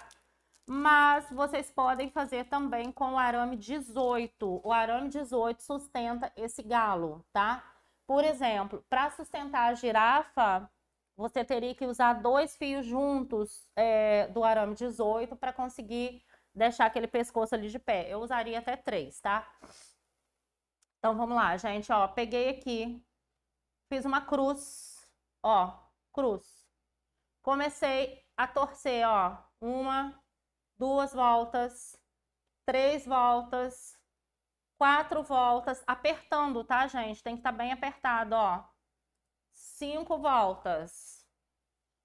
mas vocês podem fazer também com o arame 18. O arame 18 sustenta esse galo, tá? Por exemplo, para sustentar a girafa, você teria que usar dois fios juntos é, do arame 18 para conseguir deixar aquele pescoço ali de pé. Eu usaria até três, tá? Então vamos lá, gente, ó, peguei aqui, fiz uma cruz, ó, cruz. Comecei a torcer, ó, uma, duas voltas, três voltas, quatro voltas, apertando, tá, gente? Tem que estar tá bem apertado, ó. Cinco voltas.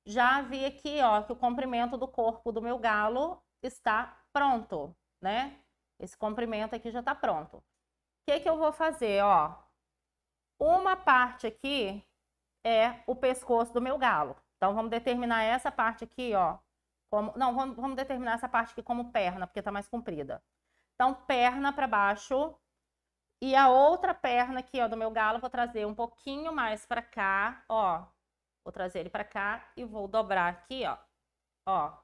Já vi aqui, ó, que o comprimento do corpo do meu galo está pronto, né? Esse comprimento aqui já tá pronto. O que que eu vou fazer, ó? Uma parte aqui é o pescoço do meu galo. Então, vamos determinar essa parte aqui, ó, como, não, vamos, vamos determinar essa parte aqui como perna, porque está mais comprida. Então, perna para baixo. E a outra perna aqui, ó, do meu galo, vou trazer um pouquinho mais para cá, ó. Vou trazer ele para cá e vou dobrar aqui, ó. Ó.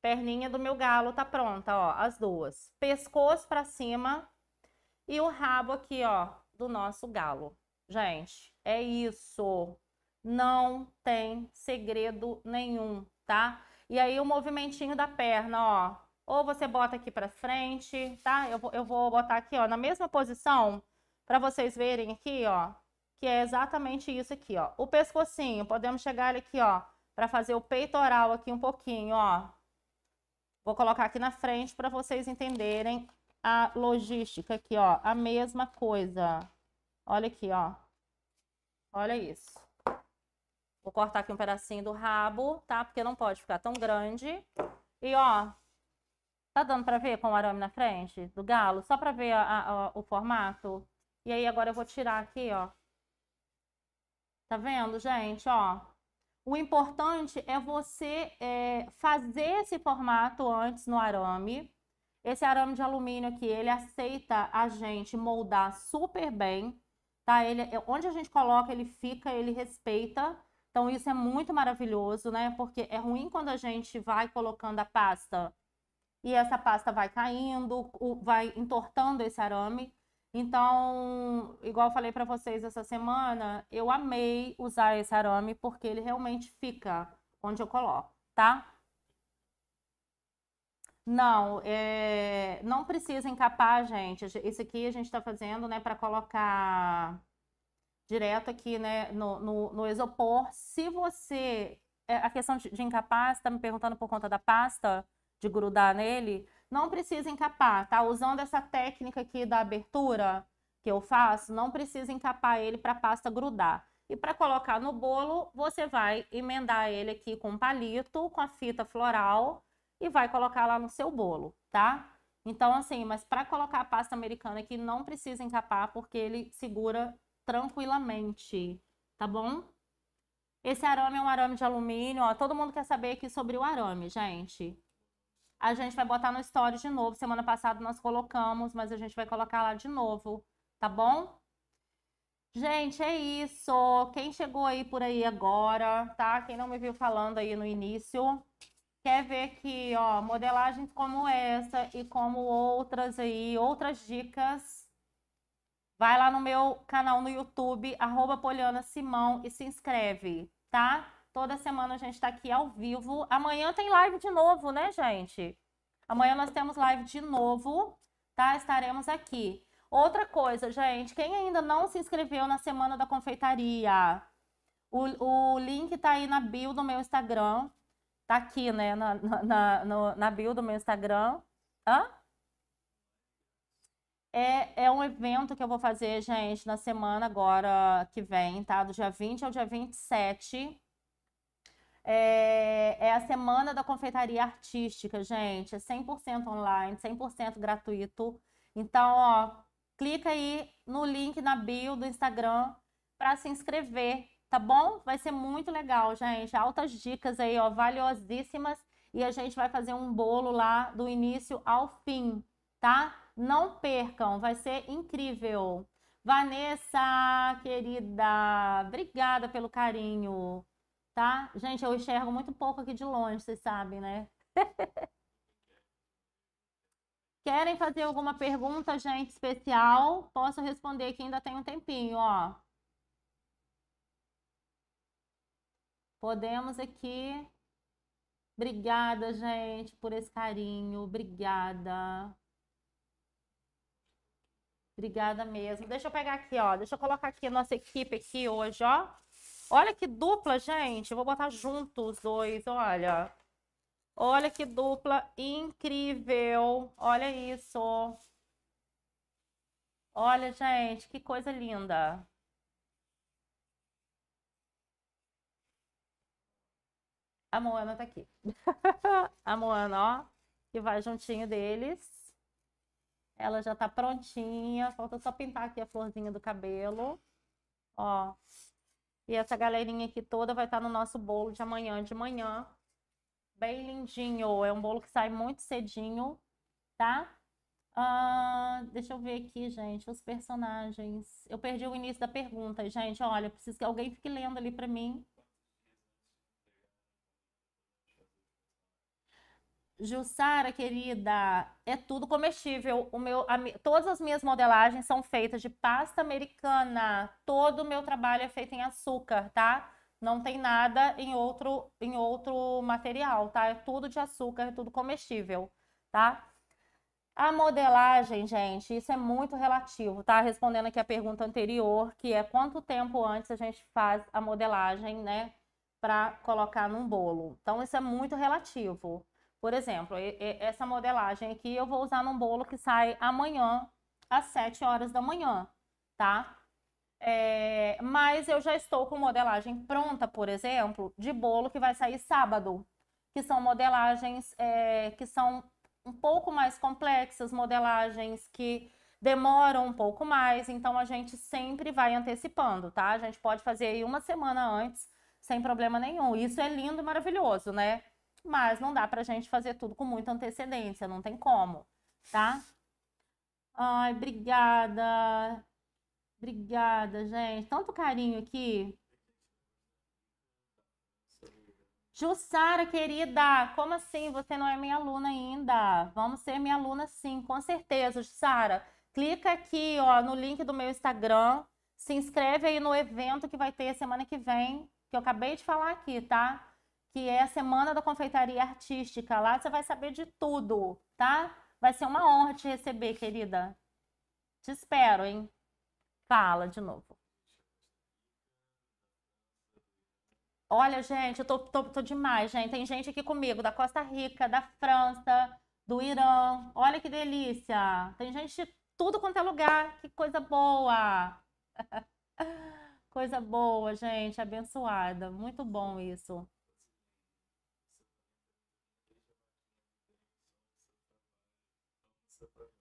Perninha do meu galo tá pronta, ó, as duas. Pescoço para cima e o rabo aqui, ó, do nosso galo. Gente, é isso. Não tem segredo nenhum, tá? E aí o movimentinho da perna, ó. Ou você bota aqui pra frente, tá? Eu, eu vou botar aqui, ó, na mesma posição, pra vocês verem aqui, ó. Que é exatamente isso aqui, ó. O pescocinho, podemos chegar ele aqui, ó. Pra fazer o peitoral aqui um pouquinho, ó. Vou colocar aqui na frente para vocês entenderem a logística aqui, ó. A mesma coisa. Olha aqui, ó. Olha isso. Vou cortar aqui um pedacinho do rabo, tá? Porque não pode ficar tão grande. E ó, tá dando pra ver com o arame na frente do galo? Só pra ver a, a, o formato. E aí agora eu vou tirar aqui, ó. Tá vendo, gente? Ó, o importante é você é, fazer esse formato antes no arame. Esse arame de alumínio aqui, ele aceita a gente moldar super bem, tá? Ele, é, onde a gente coloca, ele fica, ele respeita. Então, isso é muito maravilhoso, né? Porque é ruim quando a gente vai colocando a pasta e essa pasta vai caindo, vai entortando esse arame. Então, igual eu falei para vocês essa semana, eu amei usar esse arame porque ele realmente fica onde eu coloco, tá? Não, é... não precisa encapar, gente. Esse aqui a gente está fazendo, né, para colocar direto aqui né, no, no, no Se você. É, a questão de, de encapar, você está me perguntando por conta da pasta, de grudar nele. Não precisa encapar, tá? Usando essa técnica aqui da abertura que eu faço, não precisa encapar ele para a pasta grudar. E para colocar no bolo, você vai emendar ele aqui com um palito, com a fita floral e vai colocar lá no seu bolo, tá? Então, assim, mas para colocar a pasta americana aqui, não precisa encapar, porque ele segura tranquilamente, tá bom? Esse arame é um arame de alumínio, ó. Todo mundo quer saber aqui sobre o arame, gente. A gente vai botar no story de novo. Semana passada nós colocamos, mas a gente vai colocar lá de novo, tá bom? Gente, é isso. Quem chegou aí por aí agora, tá? Quem não me viu falando aí no início, quer ver aqui, ó, modelagens como essa e como outras aí, outras dicas Vai lá no meu canal no YouTube, arroba Poliana Simão e se inscreve, tá? Toda semana a gente está aqui ao vivo. Amanhã tem live de novo, né, gente? Amanhã nós temos live de novo, tá? Estaremos aqui. Outra coisa, gente, quem ainda não se inscreveu na Semana da Confeitaria, o, o link tá aí na bio do meu Instagram. Tá aqui, né? Na, na, na, na bio do meu Instagram. Hã? É, é um evento que eu vou fazer, gente, na semana agora que vem, tá? Do dia 20 ao dia 27. É, é a semana da confeitaria artística, gente. É 100% online, 100% gratuito. Então, ó, clica aí no link na bio do Instagram para se inscrever, tá bom? Vai ser muito legal, gente. Altas dicas aí, ó, valiosíssimas. E a gente vai fazer um bolo lá do início ao fim, tá? Não percam, vai ser incrível. Vanessa, querida, obrigada pelo carinho, tá? Gente, eu enxergo muito pouco aqui de longe, vocês sabem, né? (laughs) Querem fazer alguma pergunta, gente, especial? Posso responder que ainda tem um tempinho, ó. Podemos aqui. Obrigada, gente, por esse carinho. Obrigada. Obrigada mesmo. Deixa eu pegar aqui, ó. Deixa eu colocar aqui a nossa equipe aqui hoje, ó. Olha que dupla, gente. Eu vou botar juntos os dois, olha. Olha que dupla incrível. Olha isso. Olha, gente, que coisa linda. A Moana tá aqui. (laughs) a Moana, ó, que vai juntinho deles. Ela já tá prontinha. Falta só pintar aqui a florzinha do cabelo. Ó. E essa galerinha aqui toda vai estar tá no nosso bolo de amanhã de manhã. Bem lindinho. É um bolo que sai muito cedinho, tá? Ah, deixa eu ver aqui, gente, os personagens. Eu perdi o início da pergunta, gente. Olha, eu preciso que alguém fique lendo ali para mim. Jussara, querida, é tudo comestível. O meu, a, todas as minhas modelagens são feitas de pasta americana. Todo o meu trabalho é feito em açúcar, tá? Não tem nada em outro, em outro material, tá? É tudo de açúcar, é tudo comestível, tá? A modelagem, gente, isso é muito relativo, tá? Respondendo aqui a pergunta anterior, que é quanto tempo antes a gente faz a modelagem, né? Para colocar num bolo. Então, isso é muito relativo por exemplo, essa modelagem aqui eu vou usar num bolo que sai amanhã, às 7 horas da manhã, tá? É, mas eu já estou com modelagem pronta, por exemplo, de bolo que vai sair sábado, que são modelagens é, que são um pouco mais complexas, modelagens que demoram um pouco mais, então a gente sempre vai antecipando, tá? A gente pode fazer aí uma semana antes, sem problema nenhum. Isso é lindo e maravilhoso, né? mas não dá pra gente fazer tudo com muita antecedência, não tem como, tá? Ai, obrigada. Obrigada, gente. Tanto carinho aqui. Jussara, querida, como assim você não é minha aluna ainda? Vamos ser minha aluna sim, com certeza, Jussara. Clica aqui, ó, no link do meu Instagram. Se inscreve aí no evento que vai ter semana que vem, que eu acabei de falar aqui, tá? que é a Semana da Confeitaria Artística. Lá você vai saber de tudo, tá? Vai ser uma honra te receber, querida. Te espero, hein? Fala de novo. Olha, gente, eu tô, tô, tô demais, gente. Tem gente aqui comigo da Costa Rica, da França, do Irã. Olha que delícia. Tem gente de tudo quanto é lugar. Que coisa boa. (laughs) Coisa boa, gente. Abençoada. Muito bom isso.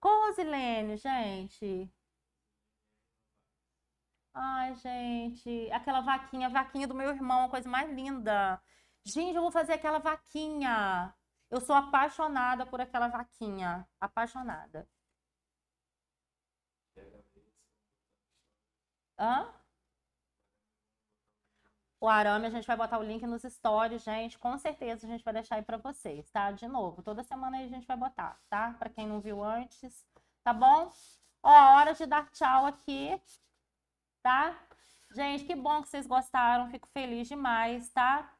Rosilene, gente. Ai, gente. Aquela vaquinha, a vaquinha do meu irmão, a coisa mais linda. Gente, eu vou fazer aquela vaquinha. Eu sou apaixonada por aquela vaquinha. Apaixonada. Hã? o arame, a gente vai botar o link nos stories, gente. Com certeza a gente vai deixar aí para vocês, tá? De novo, toda semana a gente vai botar, tá? Para quem não viu antes, tá bom? Ó, hora de dar tchau aqui, tá? Gente, que bom que vocês gostaram, fico feliz demais, tá?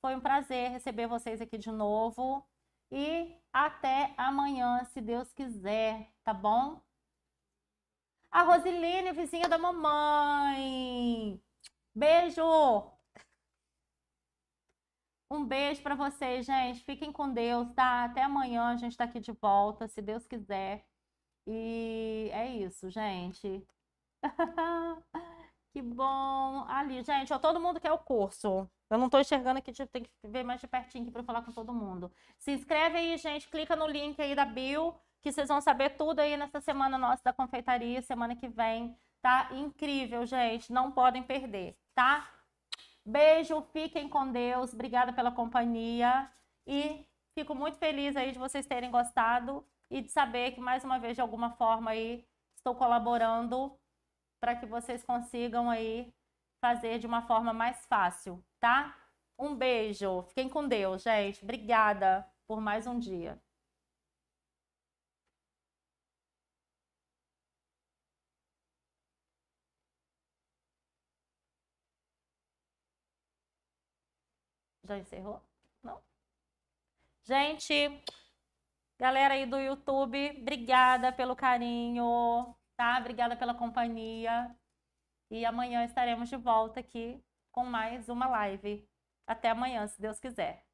Foi um prazer receber vocês aqui de novo. E até amanhã, se Deus quiser, tá bom? A Rosilene, vizinha da mamãe. Beijo! Um beijo para vocês, gente. Fiquem com Deus, tá? Até amanhã a gente tá aqui de volta, se Deus quiser. E é isso, gente. (laughs) que bom. Ali, gente, ó, todo mundo quer o curso. Eu não estou enxergando aqui, tipo, tem que ver mais de pertinho aqui para falar com todo mundo. Se inscreve aí, gente. Clica no link aí da Bill, que vocês vão saber tudo aí nessa semana nossa da confeitaria, semana que vem. Tá incrível, gente. Não podem perder, tá? Beijo, fiquem com Deus. Obrigada pela companhia e fico muito feliz aí de vocês terem gostado e de saber que mais uma vez de alguma forma aí estou colaborando para que vocês consigam aí fazer de uma forma mais fácil, tá? Um beijo. Fiquem com Deus, gente. Obrigada por mais um dia. Já então, encerrou? Não? Gente, galera aí do YouTube, obrigada pelo carinho, tá? Obrigada pela companhia. E amanhã estaremos de volta aqui com mais uma live. Até amanhã, se Deus quiser.